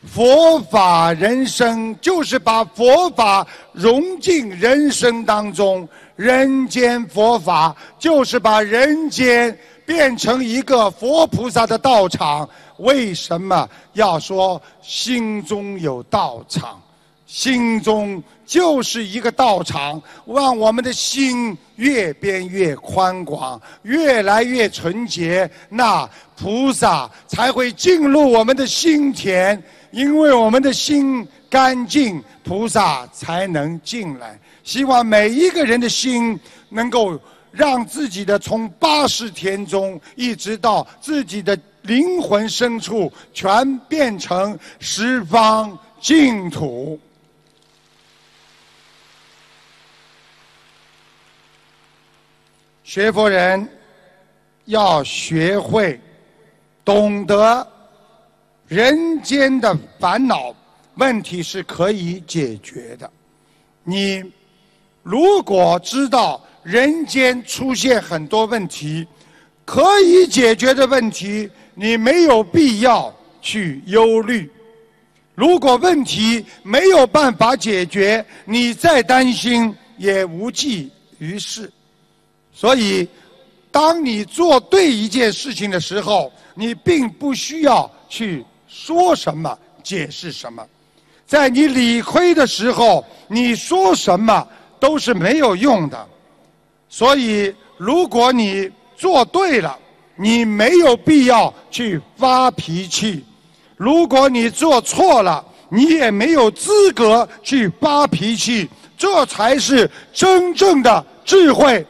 佛法人生就是把佛法融进人生当中，人间佛法就是把人间变成一个佛菩萨的道场。为什么要说心中有道场？心中就是一个道场，让我们的心越变越宽广，越来越纯洁，那菩萨才会进入我们的心田。因为我们的心干净，菩萨才能进来。希望每一个人的心能够让自己的从八十天中，一直到自己的灵魂深处，全变成十方净土。学佛人要学会懂得。人间的烦恼问题是可以解决的。你如果知道人间出现很多问题，可以解决的问题，你没有必要去忧虑。如果问题没有办法解决，你再担心也无济于事。所以，当你做对一件事情的时候，你并不需要去。说什么解释什么，在你理亏的时候，你说什么都是没有用的。所以，如果你做对了，你没有必要去发脾气；如果你做错了，你也没有资格去发脾气。这才是真正的智慧。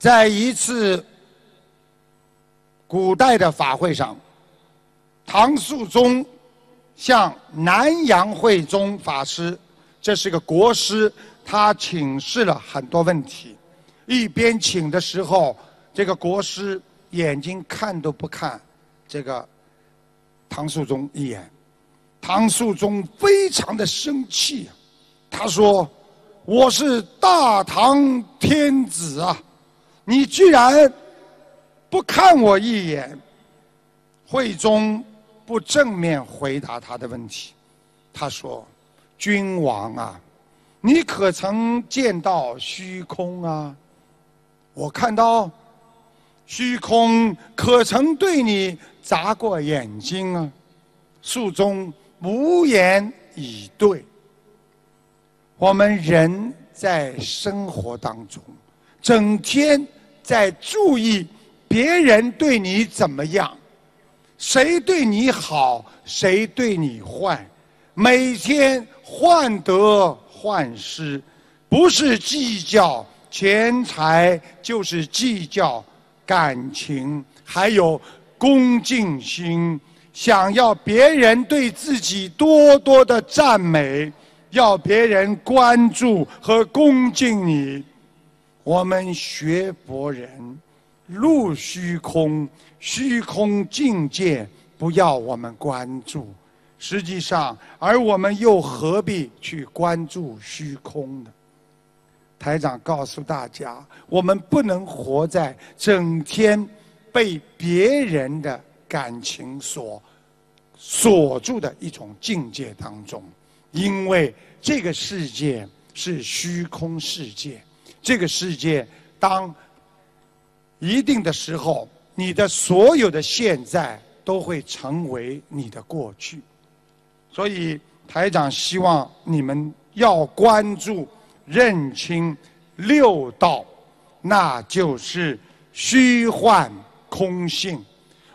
在一次古代的法会上，唐肃宗向南阳慧宗法师，这是个国师，他请示了很多问题。一边请的时候，这个国师眼睛看都不看这个唐肃宗一眼。唐肃宗非常的生气，他说：“我是大唐天子啊！”你居然不看我一眼，慧宗不正面回答他的问题。他说：“君王啊，你可曾见到虚空啊？我看到虚空，可曾对你眨过眼睛啊？”素宗无言以对。我们人在生活当中。整天在注意别人对你怎么样，谁对你好，谁对你坏，每天患得患失，不是计较钱财，就是计较感情，还有恭敬心，想要别人对自己多多的赞美，要别人关注和恭敬你。我们学佛人入虚空，虚空境界不要我们关注。实际上，而我们又何必去关注虚空呢？台长告诉大家，我们不能活在整天被别人的感情所锁住的一种境界当中，因为这个世界是虚空世界。这个世界，当一定的时候，你的所有的现在都会成为你的过去。所以台长希望你们要关注、认清六道，那就是虚幻空性。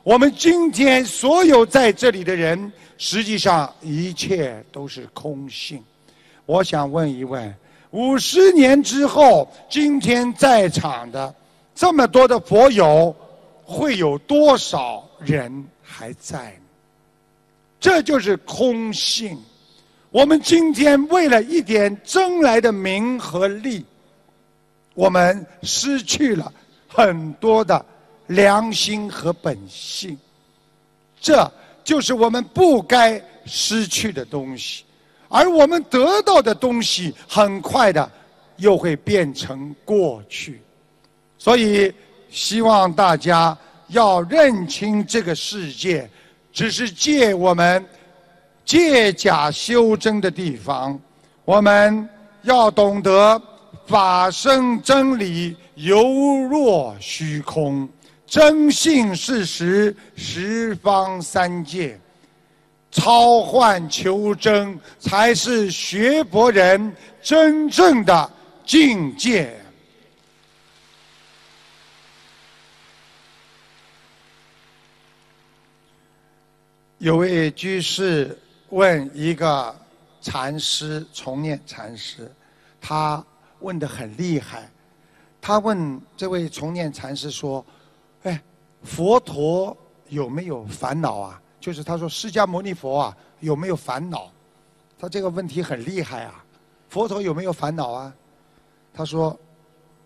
我们今天所有在这里的人，实际上一切都是空性。我想问一问。五十年之后，今天在场的这么多的佛友，会有多少人还在呢？这就是空性。我们今天为了一点争来的名和利，我们失去了很多的良心和本性。这就是我们不该失去的东西。而我们得到的东西，很快的又会变成过去。所以，希望大家要认清这个世界，只是借我们借假修真的地方。我们要懂得法生真理，犹若虚空；真性事实，十方三界。超幻求真，才是学佛人真正的境界。有位居士问一个禅师，重念禅师，他问的很厉害。他问这位重念禅师说：“哎，佛陀有没有烦恼啊？”就是他说，释迦牟尼佛啊，有没有烦恼？他这个问题很厉害啊，佛陀有没有烦恼啊？他说，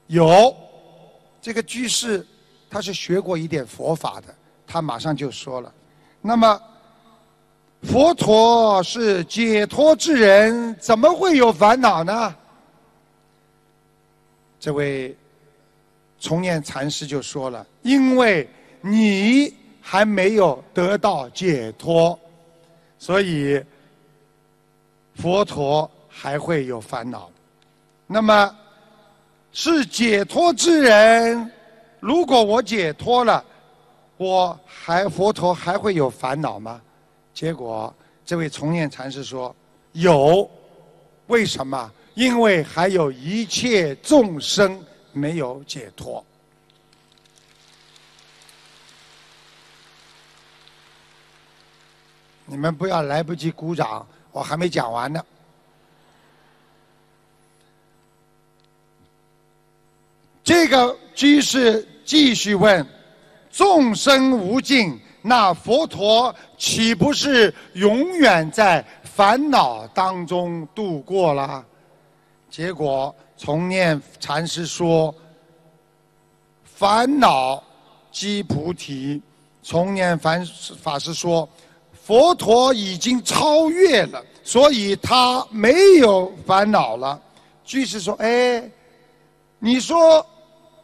有。这个居士他是学过一点佛法的，他马上就说了。那么佛陀是解脱之人，怎么会有烦恼呢？这位重念禅师就说了，因为你。还没有得到解脱，所以佛陀还会有烦恼。那么，是解脱之人，如果我解脱了，我还佛陀还会有烦恼吗？结果，这位重念禅师说：“有，为什么？因为还有一切众生没有解脱。”你们不要来不及鼓掌，我还没讲完呢。这个居士继续问：“众生无尽，那佛陀岂不是永远在烦恼当中度过了？结果从念禅师说：“烦恼即菩提。”从念凡法师说。佛陀已经超越了，所以他没有烦恼了。居士说：“哎，你说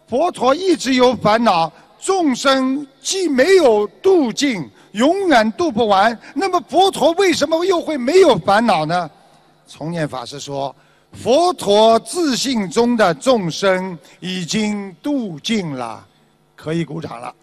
佛陀一直有烦恼，众生既没有度尽，永远度不完，那么佛陀为什么又会没有烦恼呢？”崇念法师说：“佛陀自信中的众生已经度尽了，可以鼓掌了。”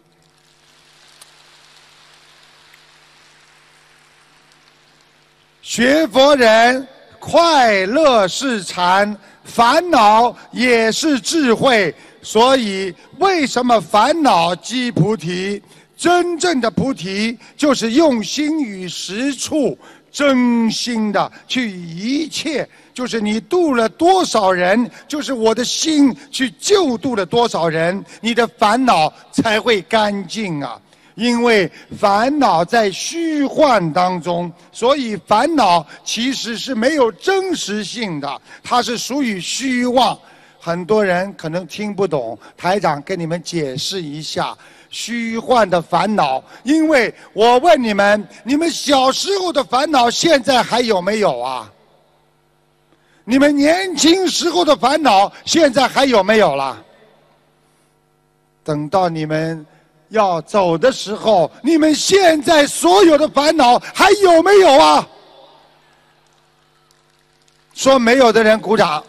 学佛人快乐是禅，烦恼也是智慧。所以，为什么烦恼即菩提？真正的菩提就是用心与实处，真心的去一切。就是你度了多少人，就是我的心去救度了多少人，你的烦恼才会干净啊！因为烦恼在虚幻当中，所以烦恼其实是没有真实性的，它是属于虚妄。很多人可能听不懂，台长跟你们解释一下：虚幻的烦恼。因为我问你们，你们小时候的烦恼现在还有没有啊？你们年轻时候的烦恼现在还有没有了？等到你们。要走的时候，你们现在所有的烦恼还有没有啊？说没有的人鼓掌。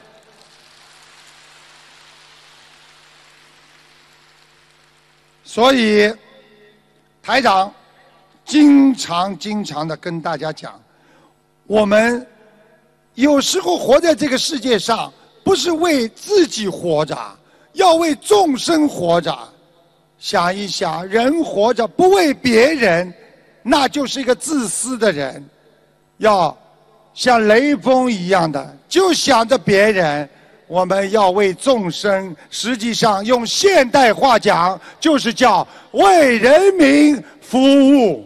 所以，台长经常经常的跟大家讲，我们有时候活在这个世界上，不是为自己活着，要为众生活着。想一想，人活着不为别人，那就是一个自私的人。要像雷锋一样的，就想着别人。我们要为众生，实际上用现代化讲，就是叫为人民服务。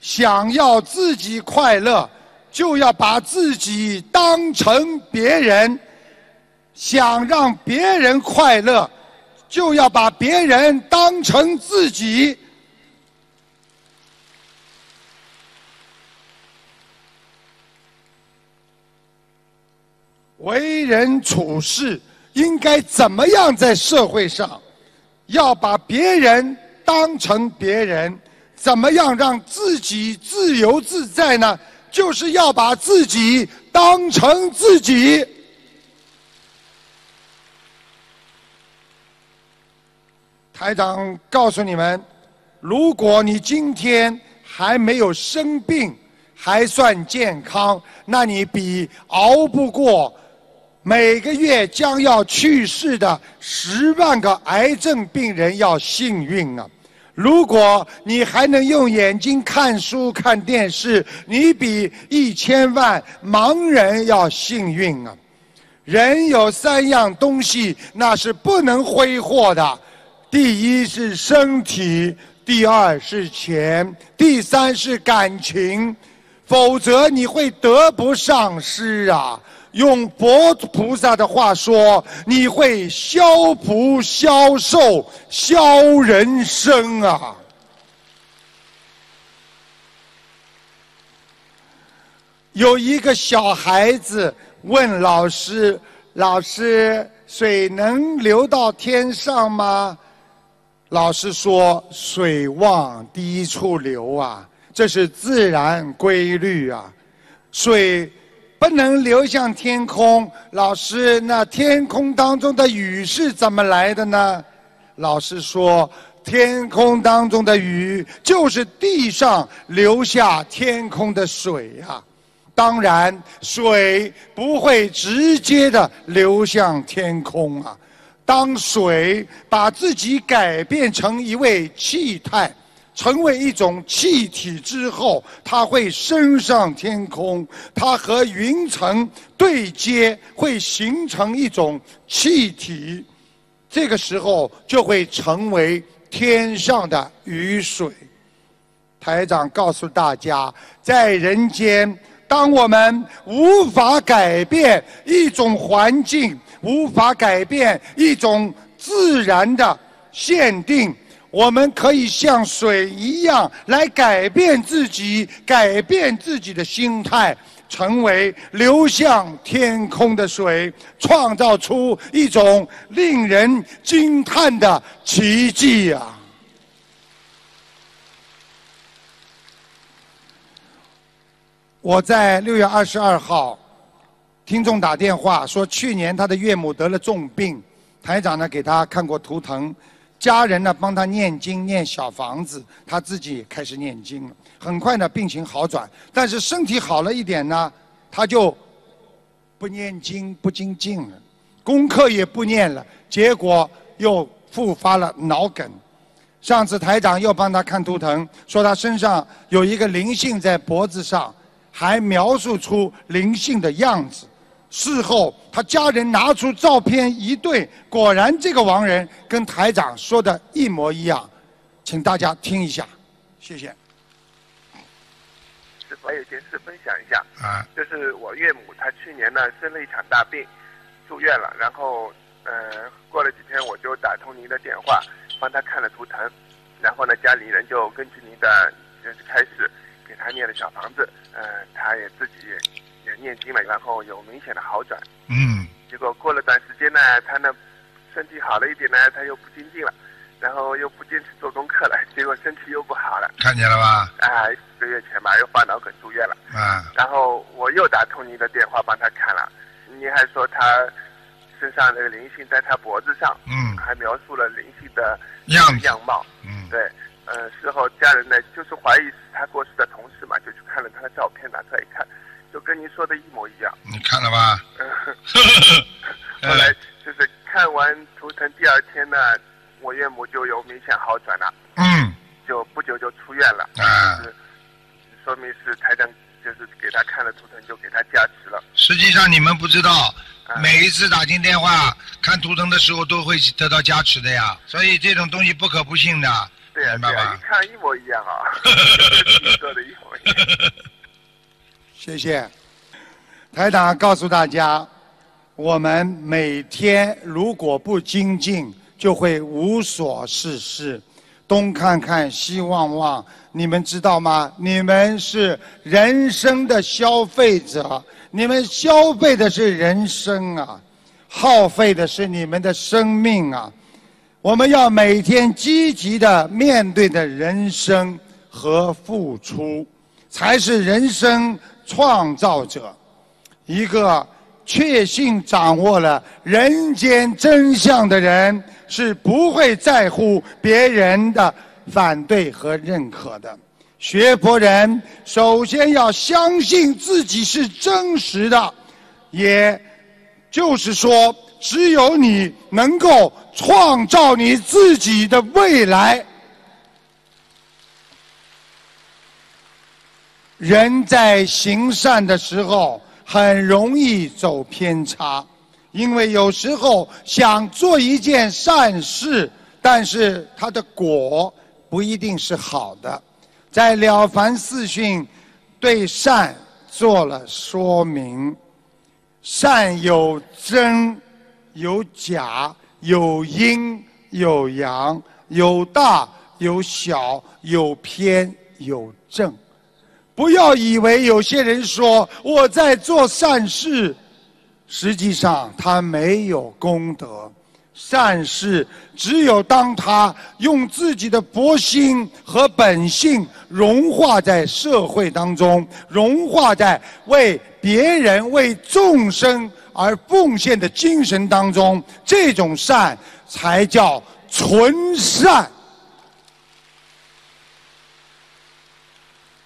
想要自己快乐，就要把自己当成别人。想让别人快乐，就要把别人当成自己。为人处事应该怎么样在社会上？要把别人当成别人，怎么样让自己自由自在呢？就是要把自己当成自己。台长告诉你们：如果你今天还没有生病，还算健康，那你比熬不过每个月将要去世的十万个癌症病人要幸运啊！如果你还能用眼睛看书看电视，你比一千万盲人要幸运啊！人有三样东西，那是不能挥霍的。第一是身体，第二是钱，第三是感情，否则你会得不偿失啊！用佛菩萨的话说，你会消不消受消人生啊！有一个小孩子问老师：“老师，水能流到天上吗？”老师说：“水往低处流啊，这是自然规律啊。水不能流向天空。老师，那天空当中的雨是怎么来的呢？”老师说：“天空当中的雨就是地上流下天空的水啊。当然，水不会直接的流向天空啊。”当水把自己改变成一位气态，成为一种气体之后，它会升上天空，它和云层对接，会形成一种气体，这个时候就会成为天上的雨水。台长告诉大家，在人间，当我们无法改变一种环境。无法改变一种自然的限定，我们可以像水一样来改变自己，改变自己的心态，成为流向天空的水，创造出一种令人惊叹的奇迹呀！我在六月二十二号。听众打电话说，去年他的岳母得了重病，台长呢给他看过图腾，家人呢帮他念经念小房子，他自己也开始念经了。很快呢病情好转，但是身体好了一点呢，他就不念经不精进了，功课也不念了，结果又复发了脑梗。上次台长又帮他看图腾，说他身上有一个灵性在脖子上，还描述出灵性的样子。事后，他家人拿出照片一对，果然这个亡人跟台长说的一模一样，请大家听一下，谢谢。我有件事分享一下？啊，就是我岳母，她去年呢生了一场大病，住院了，然后，呃，过了几天我就打通您的电话，帮她看了图腾，然后呢，家里人就根据您的开始给她念了小房子，嗯，她也自己。念经了，然后有明显的好转。嗯，结果过了段时间呢，他呢身体好了一点呢，他又不精进了，然后又不坚持做功课了，结果身体又不好了。看见了吧？啊，四个月前吧，又患脑梗住院了。啊，然后我又打通您的电话帮他看了，您还说他身上那个灵性在他脖子上。嗯，还描述了灵性的样样貌。嗯，对，呃，事后家人呢就是怀疑是他过世的同事嘛，就去看了他的照片，拿出来一看。就跟您说的一模一样，你看了吧？后 *laughs* 来就是看完图腾第二天呢，我岳母就有明显好转了，嗯，就不久就出院了，是说明是台灯，就是给他看了图腾就给他加持了。实际上你们不知道，每一次打进电话看图腾的时候都会得到加持的呀，所以这种东西不可不信的。对呀，你看一模一样啊，呵呵呵呵呵呵呵谢谢，台长告诉大家，我们每天如果不精进，就会无所事事，东看看西望望。你们知道吗？你们是人生的消费者，你们消费的是人生啊，耗费的是你们的生命啊。我们要每天积极的面对的人生和付出，才是人生。创造者，一个确信掌握了人间真相的人是不会在乎别人的反对和认可的。学佛人首先要相信自己是真实的，也就是说，只有你能够创造你自己的未来。人在行善的时候很容易走偏差，因为有时候想做一件善事，但是它的果不一定是好的。在《了凡四训》对善做了说明：善有真、有假、有阴、有阳、有大、有小、有偏、有正。不要以为有些人说我在做善事，实际上他没有功德。善事只有当他用自己的佛心和本性融化在社会当中，融化在为别人、为众生而奉献的精神当中，这种善才叫纯善。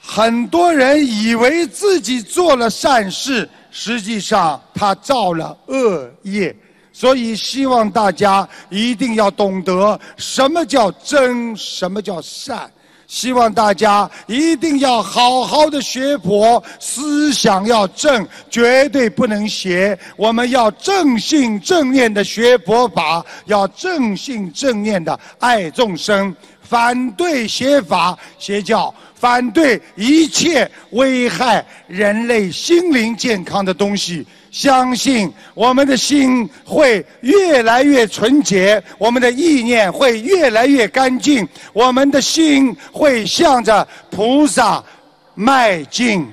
很多人以为自己做了善事，实际上他造了恶业。所以希望大家一定要懂得什么叫真，什么叫善。希望大家一定要好好的学佛，思想要正，绝对不能邪。我们要正信正念的学佛法，要正信正念的爱众生，反对邪法邪教。反对一切危害人类心灵健康的东西。相信我们的心会越来越纯洁，我们的意念会越来越干净，我们的心会向着菩萨迈进。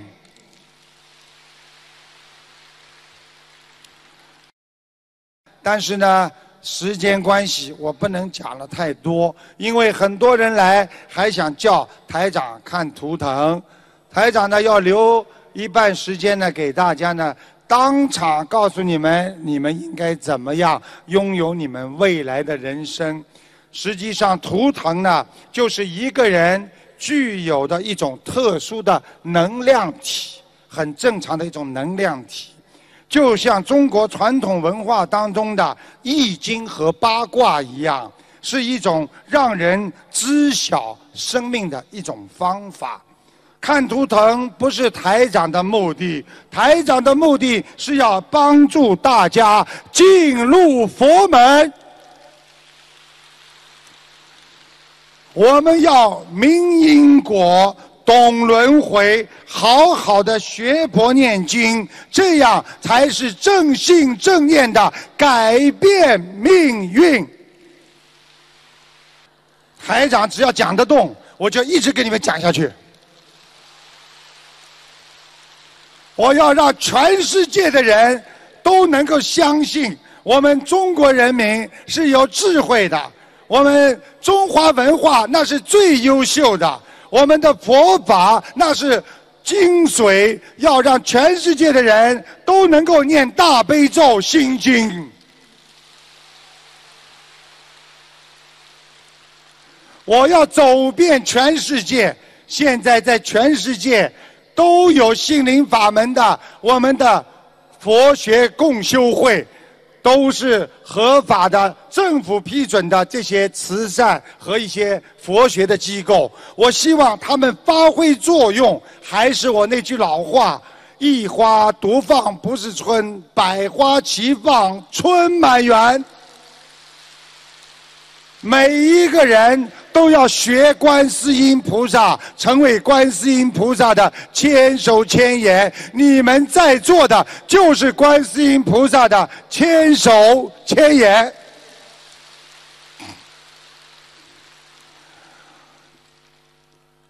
但是呢？时间关系，我不能讲了太多，因为很多人来还想叫台长看图腾。台长呢，要留一半时间呢，给大家呢，当场告诉你们，你们应该怎么样拥有你们未来的人生。实际上，图腾呢，就是一个人具有的一种特殊的能量体，很正常的一种能量体。就像中国传统文化当中的《易经》和八卦一样，是一种让人知晓生命的一种方法。看图腾不是台长的目的，台长的目的是要帮助大家进入佛门。我们要明因果。懂轮回，好好的学佛念经，这样才是正信正念的改变命运。台长，只要讲得动，我就一直给你们讲下去。我要让全世界的人都能够相信，我们中国人民是有智慧的，我们中华文化那是最优秀的。我们的佛法那是精髓，要让全世界的人都能够念《大悲咒》心经。我要走遍全世界，现在在全世界都有心灵法门的我们的佛学共修会。都是合法的，政府批准的这些慈善和一些佛学的机构，我希望他们发挥作用。还是我那句老话：一花独放不是春，百花齐放春满园。每一个人。都要学观世音菩萨，成为观世音菩萨的千手千眼。你们在座的，就是观世音菩萨的千手千眼。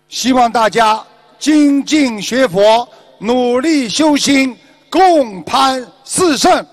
希望大家精进学佛，努力修心，共攀四圣。